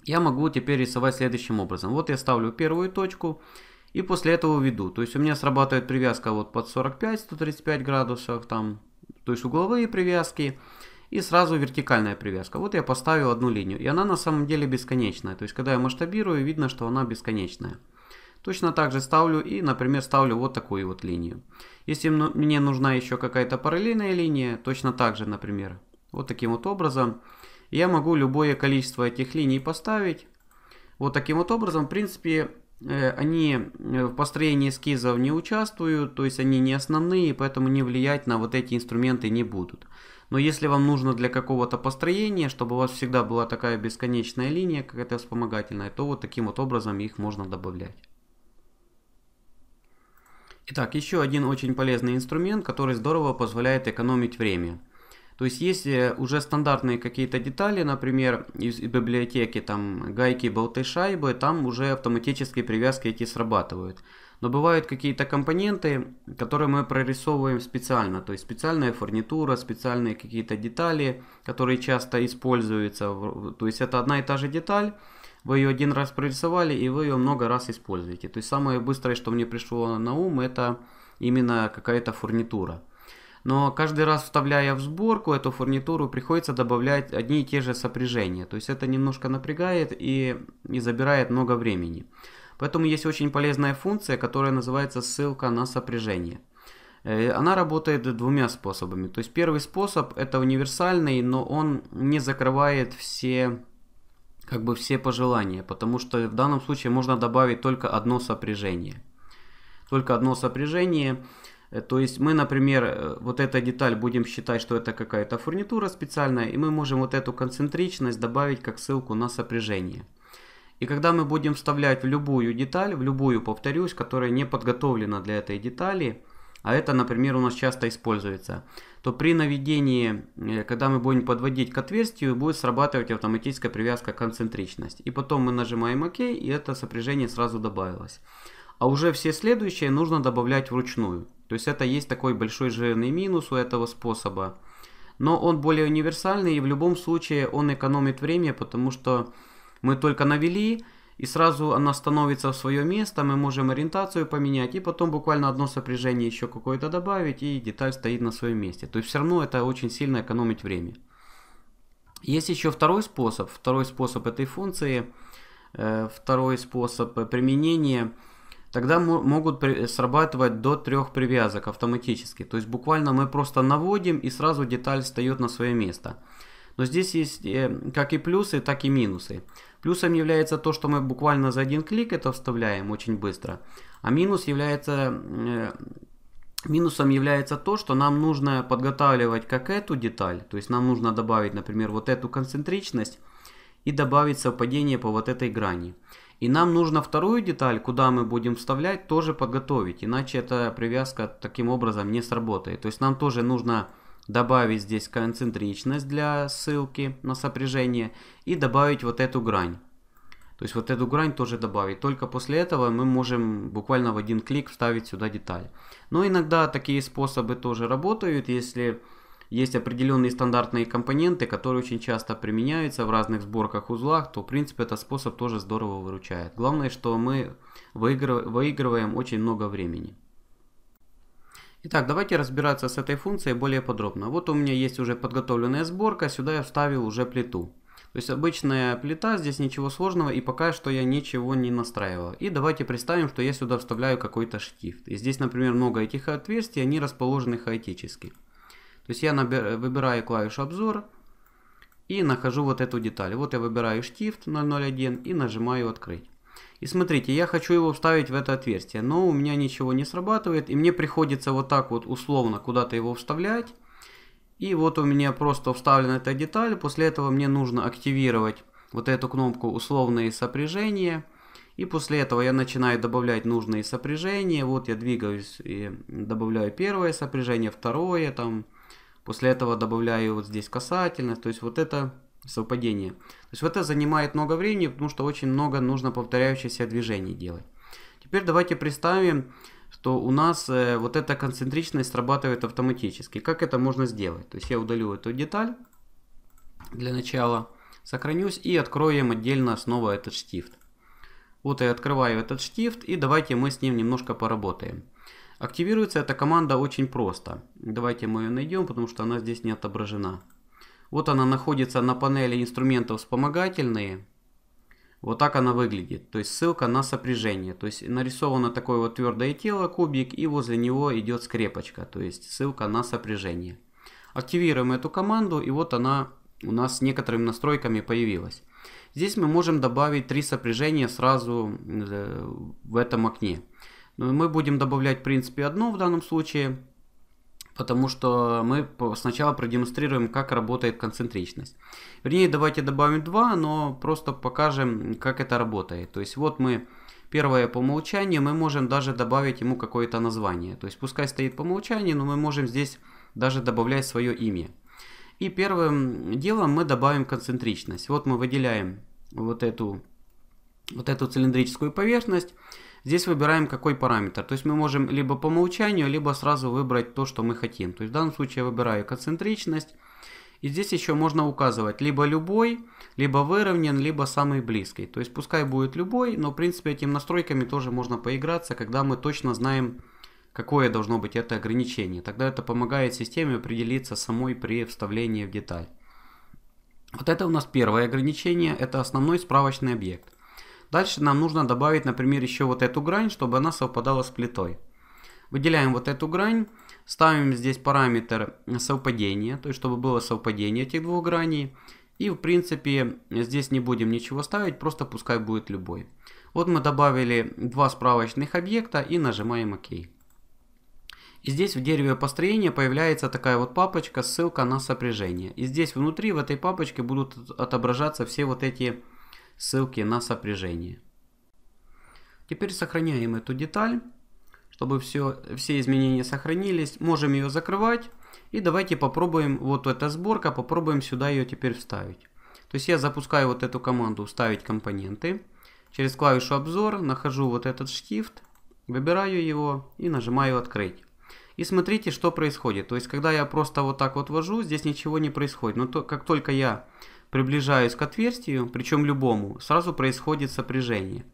я могу теперь рисовать следующим образом. Вот я ставлю первую точку, и после этого веду. То есть у меня срабатывает привязка вот под 45-135 градусов, там, то есть угловые привязки и сразу вертикальная привязка. Вот я поставил одну линию, и она на самом деле бесконечная. То есть когда я масштабирую, видно, что она бесконечная. Точно так же ставлю и, например, ставлю вот такую вот линию. Если мне нужна еще какая-то параллельная линия, точно так же, например, вот таким вот образом, я могу любое количество этих линий поставить. Вот таким вот образом, в принципе, Э, они э, в построении эскизов не участвуют, то есть они не основные, поэтому не влиять на вот эти инструменты не будут. Но если вам нужно для какого-то построения, чтобы у вас всегда была такая бесконечная линия, какая-то вспомогательная, то вот таким вот образом их можно добавлять. Итак, еще один очень полезный инструмент, который здорово позволяет экономить время – то есть есть э, уже стандартные какие-то детали, например, из библиотеки, там гайки, болты, шайбы, там уже автоматические привязки эти срабатывают. Но бывают какие-то компоненты, которые мы прорисовываем специально, то есть специальная фурнитура, специальные какие-то детали, которые часто используются. То есть это одна и та же деталь, вы ее один раз прорисовали и вы ее много раз используете. То есть самое быстрое, что мне пришло на ум, это именно какая-то фурнитура но каждый раз вставляя в сборку эту фурнитуру, приходится добавлять одни и те же сопряжения. То есть это немножко напрягает и, и забирает много времени. Поэтому есть очень полезная функция, которая называется ссылка на сопряжение. Э, она работает двумя способами. То есть первый способ это универсальный, но он не закрывает все как бы все пожелания, потому что в данном случае можно добавить только одно сопряжение. Только одно сопряжение, Э, то есть мы, например, э, вот эта деталь будем считать, что это какая-то фурнитура специальная, и мы можем вот эту концентричность добавить как ссылку на сопряжение. И когда мы будем вставлять в любую деталь, в любую, повторюсь, которая не подготовлена для этой детали, а это, например, у нас часто используется, то при наведении, э, когда мы будем подводить к отверстию, будет срабатывать автоматическая привязка концентричность. И потом мы нажимаем ОК, и это сопряжение сразу добавилось. А уже все следующие нужно добавлять вручную. То есть это есть такой большой жирный минус у этого способа. Но он более универсальный и в любом случае он экономит время, потому что мы только навели, и сразу она становится в свое место, мы можем ориентацию поменять, и потом буквально одно сопряжение еще какое-то добавить, и деталь стоит на своем месте. То есть все равно это очень сильно экономить время. Есть еще второй способ, второй способ этой функции, э, второй способ э, применения – тогда могут срабатывать до трех привязок автоматически. То есть буквально мы просто наводим и сразу деталь встает на свое место. Но здесь есть э, как и плюсы, так и минусы. Плюсом является то, что мы буквально за один клик это вставляем очень быстро. А минус является... Э, минусом является то, что нам нужно подготавливать как эту деталь, то есть нам нужно добавить, например, вот эту концентричность и добавить совпадение по вот этой грани. И нам нужно вторую деталь, куда мы будем вставлять, тоже подготовить, иначе эта привязка таким образом не сработает. То есть нам тоже нужно добавить здесь концентричность для ссылки на сопряжение и добавить вот эту грань. То есть вот эту грань тоже добавить. Только после этого мы можем буквально в один клик вставить сюда деталь. Но иногда такие способы тоже работают, если есть определенные стандартные компоненты, которые очень часто применяются в разных сборках узлах, то в принципе этот способ тоже здорово выручает. Главное, что мы выигрываем очень много времени. Итак, давайте разбираться с этой функцией более подробно. Вот у меня есть уже подготовленная сборка, сюда я вставил уже плиту. То есть обычная плита, здесь ничего сложного и пока что я ничего не настраивал. И давайте представим, что я сюда вставляю какой-то штифт. И здесь, например, много этих отверстий, они расположены хаотически. То есть я набер... выбираю клавишу обзор и нахожу вот эту деталь. Вот я выбираю штифт 001 и нажимаю открыть. И смотрите, я хочу его вставить в это отверстие, но у меня ничего не срабатывает, и мне приходится вот так вот условно куда-то его вставлять. И вот у меня просто вставлена эта деталь, после этого мне нужно активировать вот эту кнопку «Условные сопряжения». И после этого я начинаю добавлять нужные сопряжения. Вот я двигаюсь и добавляю первое сопряжение, второе, там После этого добавляю вот здесь касательность, то есть вот это совпадение. То есть вот это занимает много времени, потому что очень много нужно повторяющихся движений делать. Теперь давайте представим, что у нас э, вот эта концентричность срабатывает автоматически. Как это можно сделать? То есть я удалю эту деталь для начала, сохранюсь и откроем отдельно снова этот штифт. Вот я открываю этот штифт и давайте мы с ним немножко поработаем. Активируется эта команда очень просто. Давайте мы ее найдем, потому что она здесь не отображена. Вот она находится на панели инструментов вспомогательные. Вот так она выглядит. То есть ссылка на сопряжение. То есть нарисовано такое вот твердое тело, кубик, и возле него идет скрепочка. То есть ссылка на сопряжение. Активируем эту команду, и вот она у нас с некоторыми настройками появилась. Здесь мы можем добавить три сопряжения сразу э, в этом окне. Э, мы будем добавлять, в принципе, одну в данном случае, потому что мы сначала продемонстрируем, как работает концентричность. Вернее, давайте добавим 2, но просто покажем, как это работает. То есть вот мы, первое по умолчанию, мы можем даже добавить ему какое-то название. То есть пускай стоит по умолчанию, но мы можем здесь даже добавлять свое имя. И первым делом мы добавим концентричность. Вот мы выделяем вот эту, вот эту цилиндрическую поверхность. Здесь выбираем какой параметр. То есть мы можем либо по умолчанию, либо сразу выбрать то, что мы хотим. То есть в данном случае я выбираю концентричность. И здесь еще можно указывать либо любой, либо выровнен, либо самый близкий. То есть пускай будет любой, но в принципе этим настройками тоже можно поиграться, когда мы точно знаем, какое должно быть это ограничение. Тогда это помогает системе определиться самой при вставлении в деталь. Вот это у нас первое ограничение, это основной справочный объект. Дальше нам нужно добавить, например, еще вот эту грань, чтобы она совпадала с плитой. Выделяем вот эту грань, ставим здесь параметр совпадения, то есть чтобы было совпадение этих двух граней. И в принципе здесь не будем ничего ставить, просто пускай будет любой. Вот мы добавили два справочных объекта и нажимаем ОК. И здесь в дереве построения появляется такая вот папочка, ссылка на сопряжение. И здесь внутри в этой папочке будут отображаться все вот эти ссылки на сопряжение. Теперь сохраняем эту деталь, чтобы все, все изменения сохранились. Можем ее закрывать. И давайте попробуем, вот эта сборка, попробуем сюда ее теперь вставить. То есть я запускаю вот эту команду «Вставить компоненты». Через клавишу «Обзор» нахожу вот этот штифт, выбираю его и нажимаю «Открыть». И смотрите, что происходит. То есть, когда я просто вот так вот вожу, здесь ничего не происходит. Но то, как только я Приближаясь к отверстию, причем любому, сразу происходит сопряжение.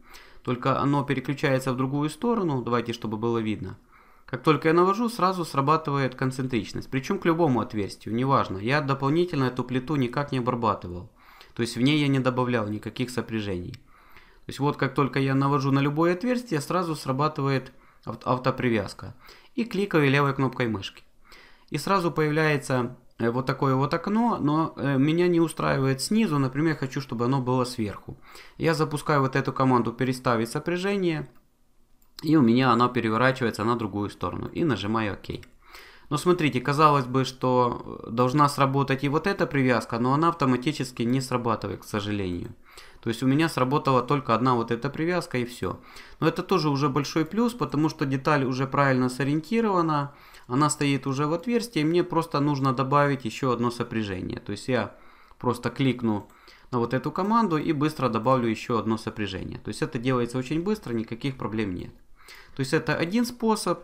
Только оно переключается в другую сторону, давайте, чтобы было видно. Как только я навожу, сразу срабатывает концентричность, причем к любому отверстию, неважно, я дополнительно эту плиту никак не обрабатывал. То есть в ней я не добавлял никаких сопряжений. То есть вот как только я навожу на любое отверстие, сразу срабатывает автопривязка. И кликаю левой кнопкой мышки. И сразу появляется Э, вот такое вот окно, но э, меня не устраивает снизу, например, я хочу, чтобы оно было сверху. Я запускаю вот эту команду «Переставить сопряжение», и у меня оно переворачивается на другую сторону, и нажимаю «Ок». Но смотрите, казалось бы, что должна сработать и вот эта привязка, но она автоматически не срабатывает, к сожалению. То есть у меня сработала только одна вот эта привязка и все. Но это тоже уже большой плюс, потому что деталь уже правильно сориентирована, она стоит уже в отверстии, мне просто нужно добавить еще одно сопряжение. То есть я просто кликну на вот эту команду и быстро добавлю еще одно сопряжение. То есть это делается очень быстро, никаких проблем нет. То есть это один способ.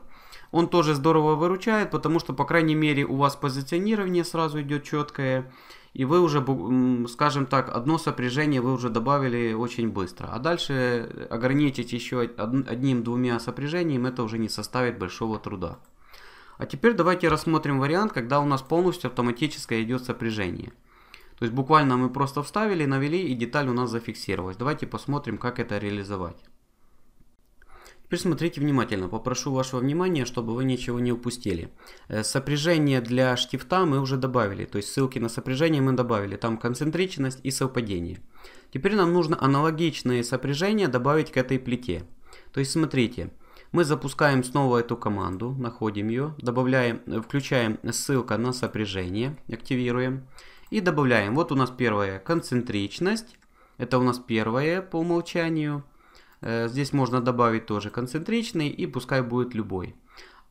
Он тоже здорово выручает, потому что, по крайней мере, у вас позиционирование сразу идет четкое. И вы уже, скажем так, одно сопряжение вы уже добавили очень быстро. А дальше ограничить еще одним-двумя сопряжениями это уже не составит большого труда. А теперь давайте рассмотрим вариант, когда у нас полностью автоматическое идет сопряжение. То есть буквально мы просто вставили, навели и деталь у нас зафиксировалась. Давайте посмотрим, как это реализовать. Теперь смотрите внимательно. Попрошу вашего внимания, чтобы вы ничего не упустили. Э, сопряжение для штифта мы уже добавили. То есть ссылки на сопряжение мы добавили. Там концентричность и совпадение. Теперь нам нужно аналогичные сопряжения добавить к этой плите. То есть смотрите. Смотрите. Мы запускаем снова эту команду, находим ее, добавляем, э, включаем ссылка на сопряжение, активируем и добавляем. Вот у нас первая концентричность, это у нас первое по умолчанию. Э, здесь можно добавить тоже концентричный и пускай будет любой.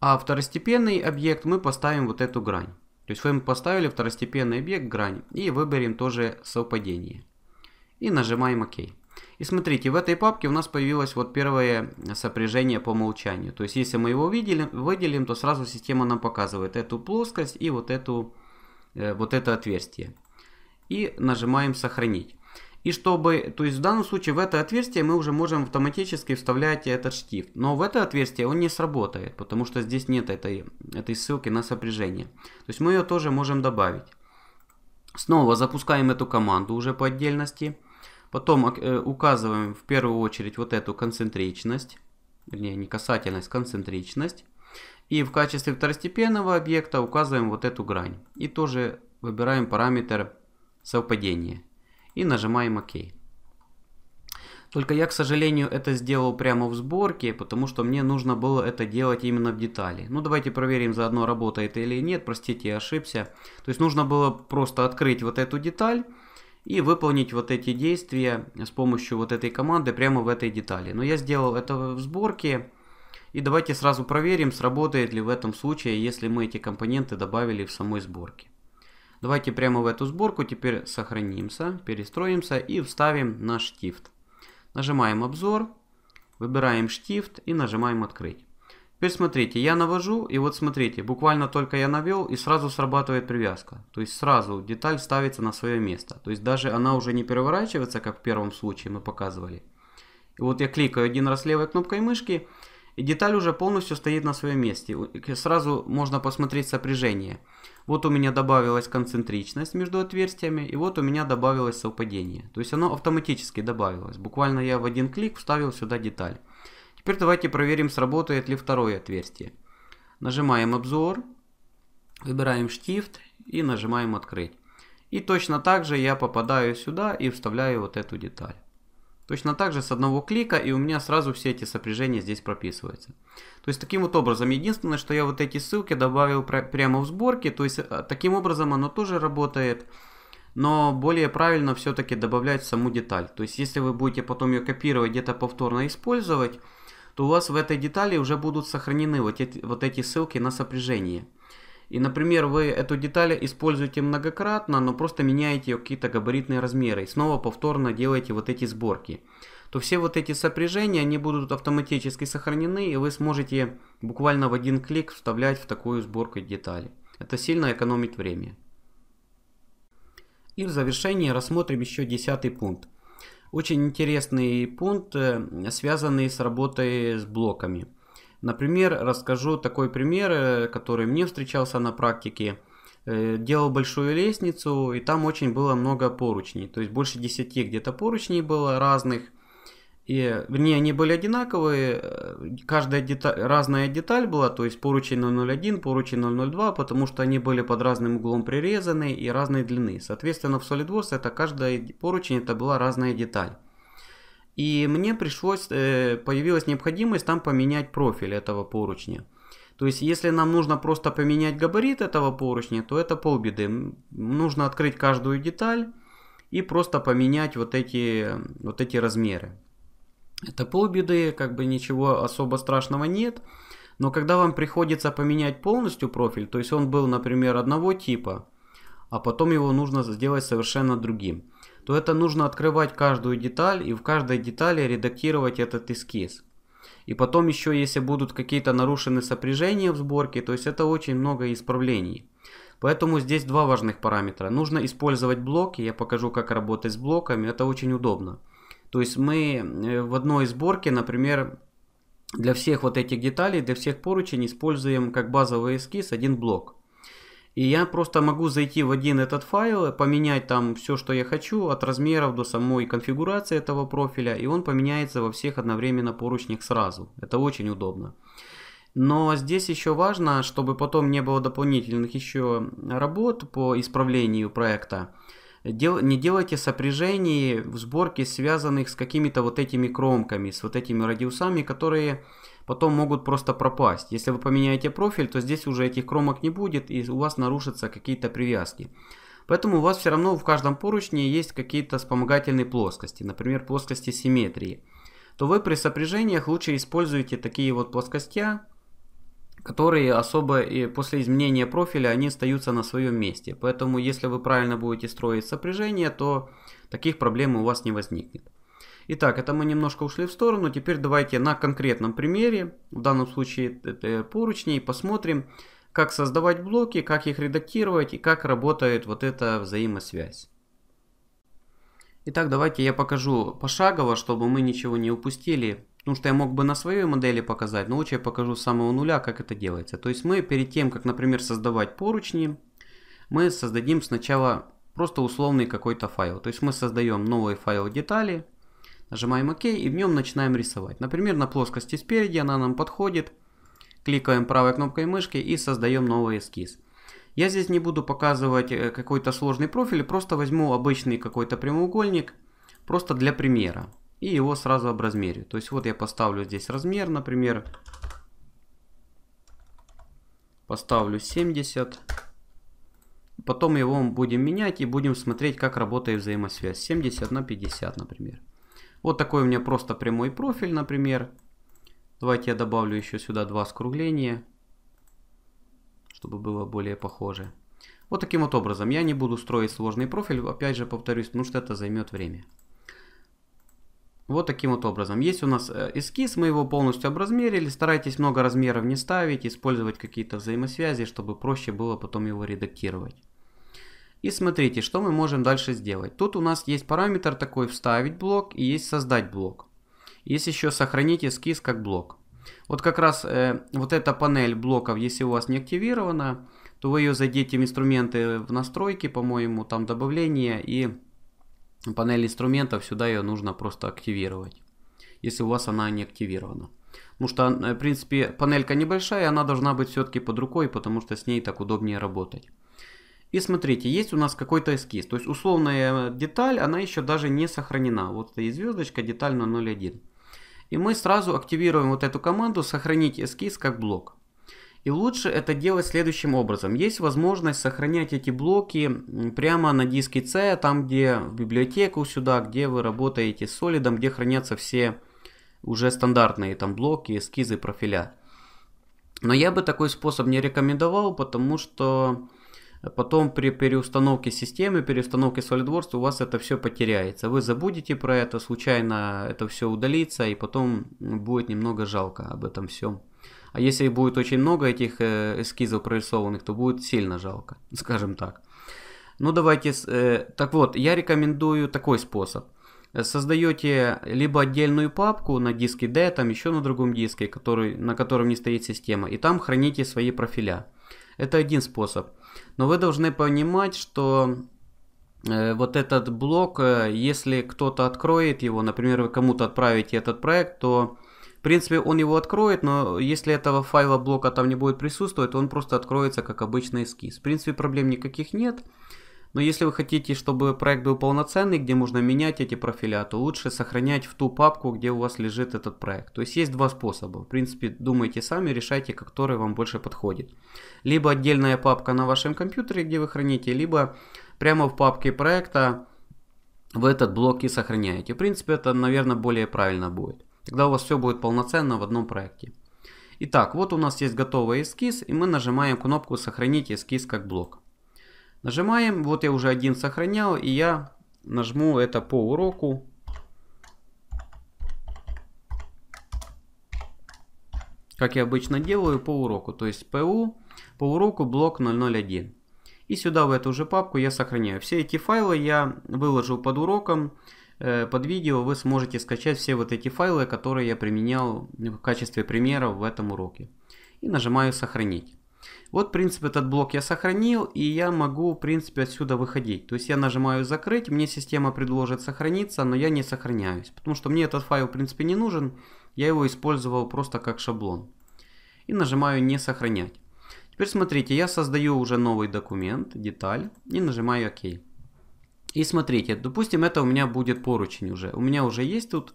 А второстепенный объект мы поставим вот эту грань. То есть мы поставили второстепенный объект грань и выберем тоже совпадение. И нажимаем ОК. OK. И смотрите, в этой папке у нас появилось вот первое сопряжение по умолчанию. То есть, если мы его видели, выделим, то сразу система нам показывает эту плоскость и вот, эту, э, вот это отверстие. И нажимаем «Сохранить». И чтобы, то есть в данном случае в это отверстие мы уже можем автоматически вставлять этот штифт. Но в это отверстие он не сработает, потому что здесь нет этой, этой ссылки на сопряжение. То есть мы ее тоже можем добавить. Снова запускаем эту команду уже по отдельности. Потом э, указываем в первую очередь вот эту концентричность, вернее не касательность, концентричность. И в качестве второстепенного объекта указываем вот эту грань. И тоже выбираем параметр совпадения. И нажимаем ОК. Только я, к сожалению, это сделал прямо в сборке, потому что мне нужно было это делать именно в детали. Ну, давайте проверим заодно, работает или нет. Простите, я ошибся. То есть нужно было просто открыть вот эту деталь и выполнить вот эти действия с помощью вот этой команды прямо в этой детали. Но я сделал это в сборке. И давайте сразу проверим, сработает ли в этом случае, если мы эти компоненты добавили в самой сборке. Давайте прямо в эту сборку теперь сохранимся, перестроимся и вставим наш штифт. Нажимаем обзор, выбираем штифт и нажимаем открыть. Теперь смотрите, я навожу, и вот смотрите, буквально только я навел, и сразу срабатывает привязка. То есть сразу деталь ставится на свое место. То есть даже она уже не переворачивается, как в первом случае мы показывали. И вот я кликаю один раз левой кнопкой мышки, и деталь уже полностью стоит на своем месте. И сразу можно посмотреть сопряжение. Вот у меня добавилась концентричность между отверстиями, и вот у меня добавилось совпадение. То есть оно автоматически добавилось. Буквально я в один клик вставил сюда деталь. Теперь давайте проверим, сработает ли второе отверстие. Нажимаем обзор, выбираем штифт и нажимаем открыть. И точно так же я попадаю сюда и вставляю вот эту деталь. Точно так же с одного клика и у меня сразу все эти сопряжения здесь прописываются. То есть таким вот образом. Единственное, что я вот эти ссылки добавил пр прямо в сборке. То есть э, таким образом оно тоже работает. Но более правильно все-таки добавлять саму деталь. То есть если вы будете потом ее копировать, где-то повторно использовать, то у вас в этой детали уже будут сохранены вот эти, вот эти ссылки на сопряжение. И, например, вы эту деталь используете многократно, но просто меняете ее какие-то габаритные размеры и снова повторно делаете вот эти сборки то все вот эти сопряжения, они будут автоматически сохранены, и вы сможете буквально в один клик вставлять в такую сборку детали. Это сильно экономит время. И в завершении рассмотрим еще десятый пункт. Очень интересный пункт, э, связанный с работой с блоками. Например, расскажу такой пример, э, который мне встречался на практике. Э, делал большую лестницу, и там очень было много поручней. То есть больше 10 где-то поручней было разных – и, вернее, они были одинаковые, э, каждая деталь, разная деталь была, то есть поручень 001, поручень 002, потому что они были под разным углом прирезаны и разной длины. Соответственно, в SolidWorks это каждая поручень это была разная деталь. И мне пришлось, э, появилась необходимость там поменять профиль этого поручня. То есть, если нам нужно просто поменять габарит этого поручня, то это полбеды. Нужно открыть каждую деталь и просто поменять вот эти, вот эти размеры. Это полбеды, как бы ничего особо страшного нет. Но когда вам приходится поменять полностью профиль, то есть он был, например, одного типа, а потом его нужно сделать совершенно другим, то это нужно открывать каждую деталь и в каждой детали редактировать этот эскиз. И потом еще, если будут какие-то нарушены сопряжения в сборке, то есть это очень много исправлений. Поэтому здесь два важных параметра. Нужно использовать блоки, я покажу как работать с блоками, это очень удобно. То есть мы э, в одной сборке, например, для всех вот этих деталей, для всех поручень используем как базовый эскиз один блок. И я просто могу зайти в один этот файл, поменять там все, что я хочу, от размеров до самой конфигурации этого профиля, и он поменяется во всех одновременно поручнях сразу. Это очень удобно. Но здесь еще важно, чтобы потом не было дополнительных еще работ по исправлению проекта дел, не делайте сопряжений в сборке, связанных с какими-то вот этими кромками, с вот этими радиусами, которые потом могут просто пропасть. Если вы поменяете профиль, то здесь уже этих кромок не будет и у вас нарушатся какие-то привязки. Поэтому у вас все равно в каждом поручне есть какие-то вспомогательные плоскости, например, плоскости симметрии. То вы при сопряжениях лучше используете такие вот плоскостя, которые особо и после изменения профиля они остаются на своем месте. Поэтому если вы правильно будете строить сопряжение, то таких проблем у вас не возникнет. Итак, это мы немножко ушли в сторону. Теперь давайте на конкретном примере, в данном случае это поручней, посмотрим, как создавать блоки, как их редактировать и как работает вот эта взаимосвязь. Итак, давайте я покажу пошагово, чтобы мы ничего не упустили Потому что я мог бы на своей модели показать, но лучше я покажу с самого нуля, как это делается. То есть мы перед тем, как, например, создавать поручни, мы создадим сначала просто условный какой-то файл. То есть мы создаем новый файл детали, нажимаем ОК и в нем начинаем рисовать. Например, на плоскости спереди она нам подходит, кликаем правой кнопкой мышки и создаем новый эскиз. Я здесь не буду показывать э, какой-то сложный профиль, просто возьму обычный какой-то прямоугольник, просто для примера и его сразу образмерю, То есть вот я поставлю здесь размер, например, поставлю 70. Потом его будем менять и будем смотреть, как работает взаимосвязь. 70 на 50, например. Вот такой у меня просто прямой профиль, например. Давайте я добавлю еще сюда два скругления, чтобы было более похоже. Вот таким вот образом. Я не буду строить сложный профиль, опять же повторюсь, потому что это займет время. Вот таким вот образом. Есть у нас э, эскиз, мы его полностью образмерили. Старайтесь много размеров не ставить, использовать какие-то взаимосвязи, чтобы проще было потом его редактировать. И смотрите, что мы можем дальше сделать. Тут у нас есть параметр такой «вставить блок» и есть «создать блок». Есть еще «сохранить эскиз как блок». Вот как раз э, вот эта панель блоков, если у вас не активирована, то вы ее зайдете в инструменты в настройки, по-моему, там добавление и панель инструментов, сюда ее нужно просто активировать, если у вас она не активирована. Потому что, э, в принципе, панелька небольшая, она должна быть все-таки под рукой, потому что с ней так удобнее работать. И смотрите, есть у нас какой-то эскиз. То есть условная деталь, она еще даже не сохранена. Вот и звездочка, деталь на 0.1. И мы сразу активируем вот эту команду «Сохранить эскиз как блок». И лучше это делать следующим образом. Есть возможность сохранять эти блоки прямо на диске C, там где в библиотеку сюда, где вы работаете с Solid, где хранятся все уже стандартные там блоки, эскизы, профиля. Но я бы такой способ не рекомендовал, потому что потом при переустановке системы, переустановке SolidWorks у вас это все потеряется. Вы забудете про это, случайно это все удалится, и потом будет немного жалко об этом всем а если будет очень много этих э, эскизов прорисованных, то будет сильно жалко, скажем так. Ну давайте, э, так вот, я рекомендую такой способ. Создаете либо отдельную папку на диске D, там еще на другом диске, который, на котором не стоит система, и там храните свои профиля. Это один способ. Но вы должны понимать, что э, вот этот блок, если кто-то откроет его, например, вы кому-то отправите этот проект, то принципе, он его откроет, но если этого файла блока там не будет присутствовать, он просто откроется как обычный эскиз. В принципе, проблем никаких нет. Но если вы хотите, чтобы проект был полноценный, где можно менять эти профиля, то лучше сохранять в ту папку, где у вас лежит этот проект. То есть есть два способа. В принципе, думайте сами, решайте, который вам больше подходит. Либо отдельная папка на вашем компьютере, где вы храните, либо прямо в папке проекта в этот блок и сохраняете. В принципе, это, наверное, более правильно будет. Тогда у вас все будет полноценно в одном проекте. Итак, вот у нас есть готовый эскиз, и мы нажимаем кнопку «Сохранить эскиз как блок». Нажимаем, вот я уже один сохранял, и я нажму это по уроку. Как я обычно делаю по уроку, то есть PU, по уроку блок 001. И сюда в эту же папку я сохраняю. Все эти файлы я выложил под уроком Э, под видео вы сможете скачать все вот эти файлы, которые я применял в качестве примера в этом уроке. И нажимаю «Сохранить». Вот, в принципе, этот блок я сохранил, и я могу, в принципе, отсюда выходить. То есть я нажимаю «Закрыть», мне система предложит сохраниться, но я не сохраняюсь, потому что мне этот файл, в принципе, не нужен. Я его использовал просто как шаблон. И нажимаю «Не сохранять». Теперь смотрите, я создаю уже новый документ, деталь, и нажимаю «Ок». И смотрите, допустим, это у меня будет поручень уже. У меня уже есть тут.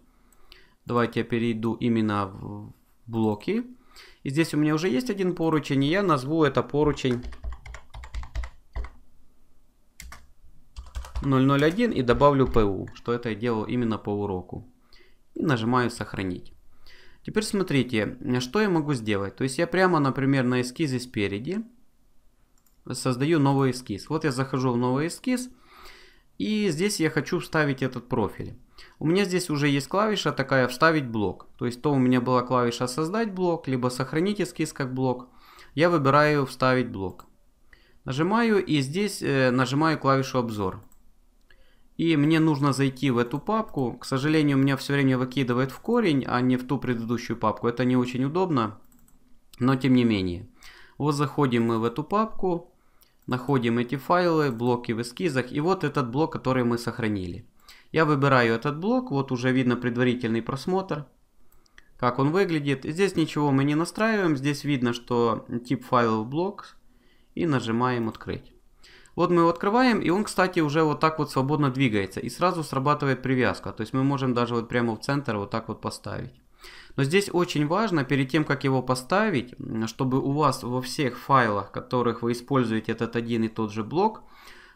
Давайте я перейду именно в блоки. И здесь у меня уже есть один поручень, и я назову это поручень 001 и добавлю PU, что это я делал именно по уроку. И нажимаю сохранить. Теперь смотрите, что я могу сделать. То есть я прямо, например, на эскизе спереди создаю новый эскиз. Вот я захожу в новый эскиз и здесь я хочу вставить этот профиль. У меня здесь уже есть клавиша такая «Вставить блок». То есть то у меня была клавиша «Создать блок», либо «Сохранить эскиз как блок». Я выбираю «Вставить блок». Нажимаю и здесь э, нажимаю клавишу «Обзор». И мне нужно зайти в эту папку. К сожалению, меня все время выкидывает в корень, а не в ту предыдущую папку. Это не очень удобно, но тем не менее. Вот заходим мы в эту папку. Находим эти файлы, блоки в эскизах. И вот этот блок, который мы сохранили. Я выбираю этот блок. Вот уже видно предварительный просмотр. Как он выглядит. Здесь ничего мы не настраиваем. Здесь видно, что тип файлов блок. И нажимаем открыть. Вот мы его открываем, и он, кстати, уже вот так вот свободно двигается. И сразу срабатывает привязка. То есть мы можем даже вот прямо в центр вот так вот поставить. Но здесь очень важно, перед тем, как его поставить, чтобы у вас во всех файлах, которых вы используете этот один и тот же блок,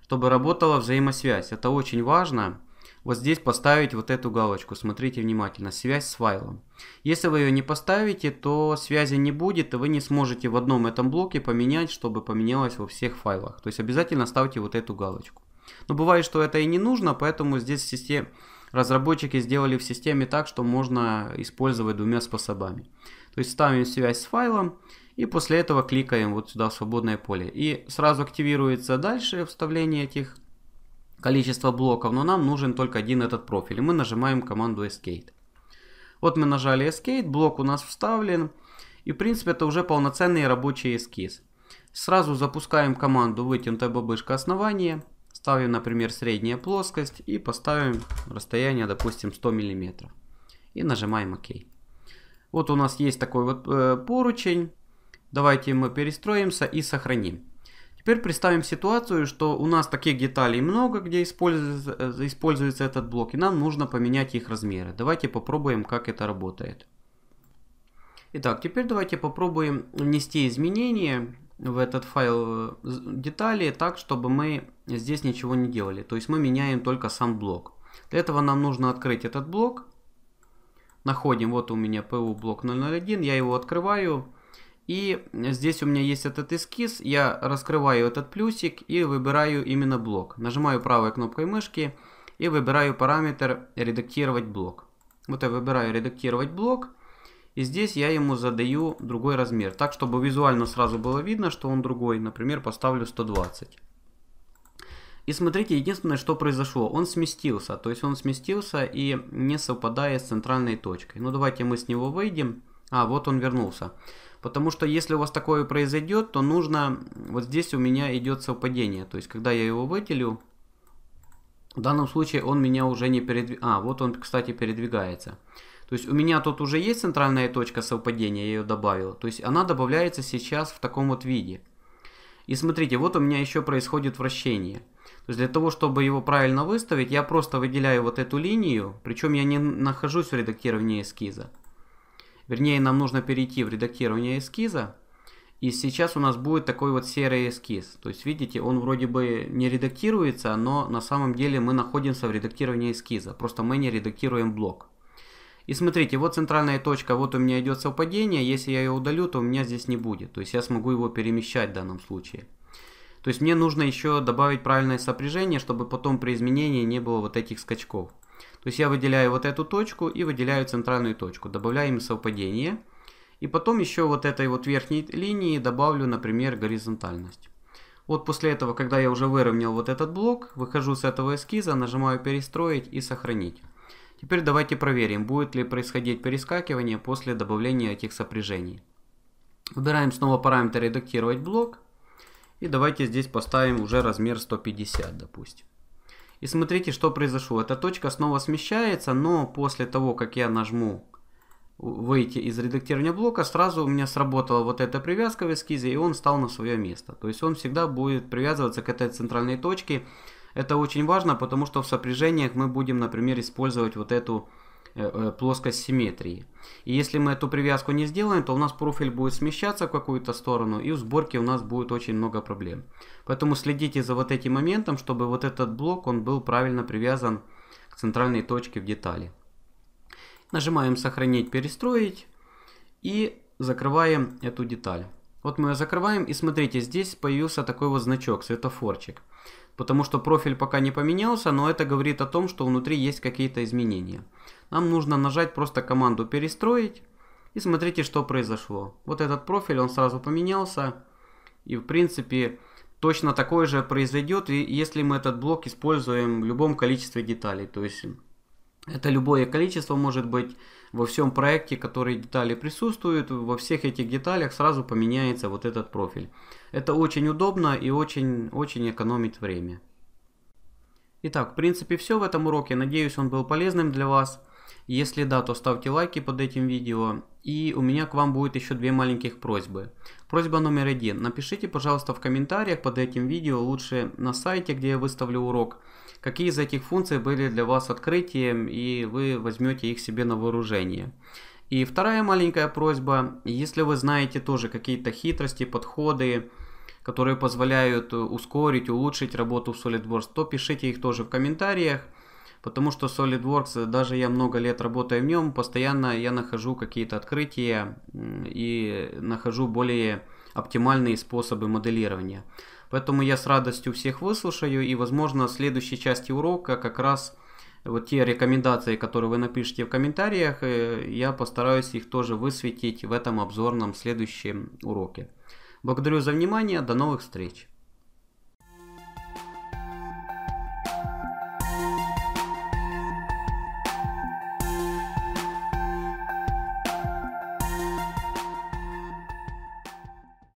чтобы работала взаимосвязь. Это очень важно. Вот здесь поставить вот эту галочку. Смотрите внимательно. Связь с файлом. Если вы ее не поставите, то связи не будет, и вы не сможете в одном этом блоке поменять, чтобы поменялось во всех файлах. То есть обязательно ставьте вот эту галочку. Но бывает, что это и не нужно, поэтому здесь в системе разработчики сделали в системе так, что можно использовать двумя способами. То есть ставим связь с файлом и после этого кликаем вот сюда в свободное поле. И сразу активируется дальше вставление этих количества блоков, но нам нужен только один этот профиль. И мы нажимаем команду Escape. Вот мы нажали Escape, блок у нас вставлен. И в принципе это уже полноценный рабочий эскиз. Сразу запускаем команду вытянутая бабышка основания. Ставим, например, средняя плоскость и поставим расстояние, допустим, 100 мм. И нажимаем ОК. Вот у нас есть такой вот э, поручень. Давайте мы перестроимся и сохраним. Теперь представим ситуацию, что у нас таких деталей много, где используется, э, используется этот блок, и нам нужно поменять их размеры. Давайте попробуем, как это работает. Итак, теперь давайте попробуем внести изменения в этот файл э, детали так, чтобы мы здесь ничего не делали. То есть мы меняем только сам блок. Для этого нам нужно открыть этот блок. Находим, вот у меня PU блок 001, я его открываю. И здесь у меня есть этот эскиз, я раскрываю этот плюсик и выбираю именно блок. Нажимаю правой кнопкой мышки и выбираю параметр «Редактировать блок». Вот я выбираю «Редактировать блок». И здесь я ему задаю другой размер, так чтобы визуально сразу было видно, что он другой. Например, поставлю 120. И смотрите, единственное, что произошло, он сместился, то есть он сместился и не совпадает с центральной точкой. Ну давайте мы с него выйдем. А, вот он вернулся. Потому что если у вас такое произойдет, то нужно... Вот здесь у меня идет совпадение. То есть, когда я его выделю, в данном случае он меня уже не передвигает. А, вот он, кстати, передвигается. То есть у меня тут уже есть центральная точка совпадения, я ее добавил. То есть она добавляется сейчас в таком вот виде. И смотрите, вот у меня еще происходит вращение. То есть для того, чтобы его правильно выставить, я просто выделяю вот эту линию, причем я не нахожусь в редактировании эскиза. Вернее, нам нужно перейти в редактирование эскиза. И сейчас у нас будет такой вот серый эскиз. То есть, видите, он вроде бы не редактируется, но на самом деле мы находимся в редактировании эскиза. Просто мы не редактируем блок. И смотрите, вот центральная точка, вот у меня идет совпадение, если я ее удалю, то у меня здесь не будет. То есть я смогу его перемещать в данном случае. То есть мне нужно еще добавить правильное сопряжение, чтобы потом при изменении не было вот этих скачков. То есть я выделяю вот эту точку и выделяю центральную точку, добавляю им совпадение. И потом еще вот этой вот верхней линии добавлю, например, горизонтальность. Вот после этого, когда я уже выровнял вот этот блок, выхожу с этого эскиза, нажимаю перестроить и сохранить. Теперь давайте проверим, будет ли происходить перескакивание после добавления этих сопряжений. Выбираем снова параметр «Редактировать блок». И давайте здесь поставим уже размер 150, допустим. И смотрите, что произошло. Эта точка снова смещается, но после того, как я нажму выйти из редактирования блока, сразу у меня сработала вот эта привязка в эскизе, и он стал на свое место. То есть он всегда будет привязываться к этой центральной точке, это очень важно, потому что в сопряжениях мы будем, например, использовать вот эту э, э, плоскость симметрии. И если мы эту привязку не сделаем, то у нас профиль будет смещаться в какую-то сторону, и в сборке у нас будет очень много проблем. Поэтому следите за вот этим моментом, чтобы вот этот блок, он был правильно привязан к центральной точке в детали. Нажимаем «Сохранить», «Перестроить» и закрываем эту деталь. Вот мы ее закрываем, и смотрите, здесь появился такой вот значок, светофорчик потому что профиль пока не поменялся, но это говорит о том, что внутри есть какие-то изменения. Нам нужно нажать просто команду «Перестроить» и смотрите, что произошло. Вот этот профиль, он сразу поменялся и в принципе точно такое же произойдет, если мы этот блок используем в любом количестве деталей. То есть это любое количество может быть во всем проекте, которые детали присутствуют, во всех этих деталях сразу поменяется вот этот профиль. Это очень удобно и очень, очень экономит время. Итак, в принципе все в этом уроке. Надеюсь, он был полезным для вас. Если да, то ставьте лайки под этим видео. И у меня к вам будет еще две маленьких просьбы. Просьба номер один. Напишите, пожалуйста, в комментариях под этим видео, лучше на сайте, где я выставлю урок, какие из этих функций были для вас открытием, и вы возьмете их себе на вооружение. И вторая маленькая просьба, если вы знаете тоже какие-то хитрости, подходы, которые позволяют ускорить, улучшить работу в SolidWorks, то пишите их тоже в комментариях, потому что SolidWorks, даже я много лет работаю в нем, постоянно я нахожу какие-то открытия и нахожу более оптимальные способы моделирования. Поэтому я с радостью всех выслушаю и, возможно, в следующей части урока как раз вот те рекомендации, которые вы напишите в комментариях, э, я постараюсь их тоже высветить в этом обзорном следующем уроке. Благодарю за внимание, до новых встреч!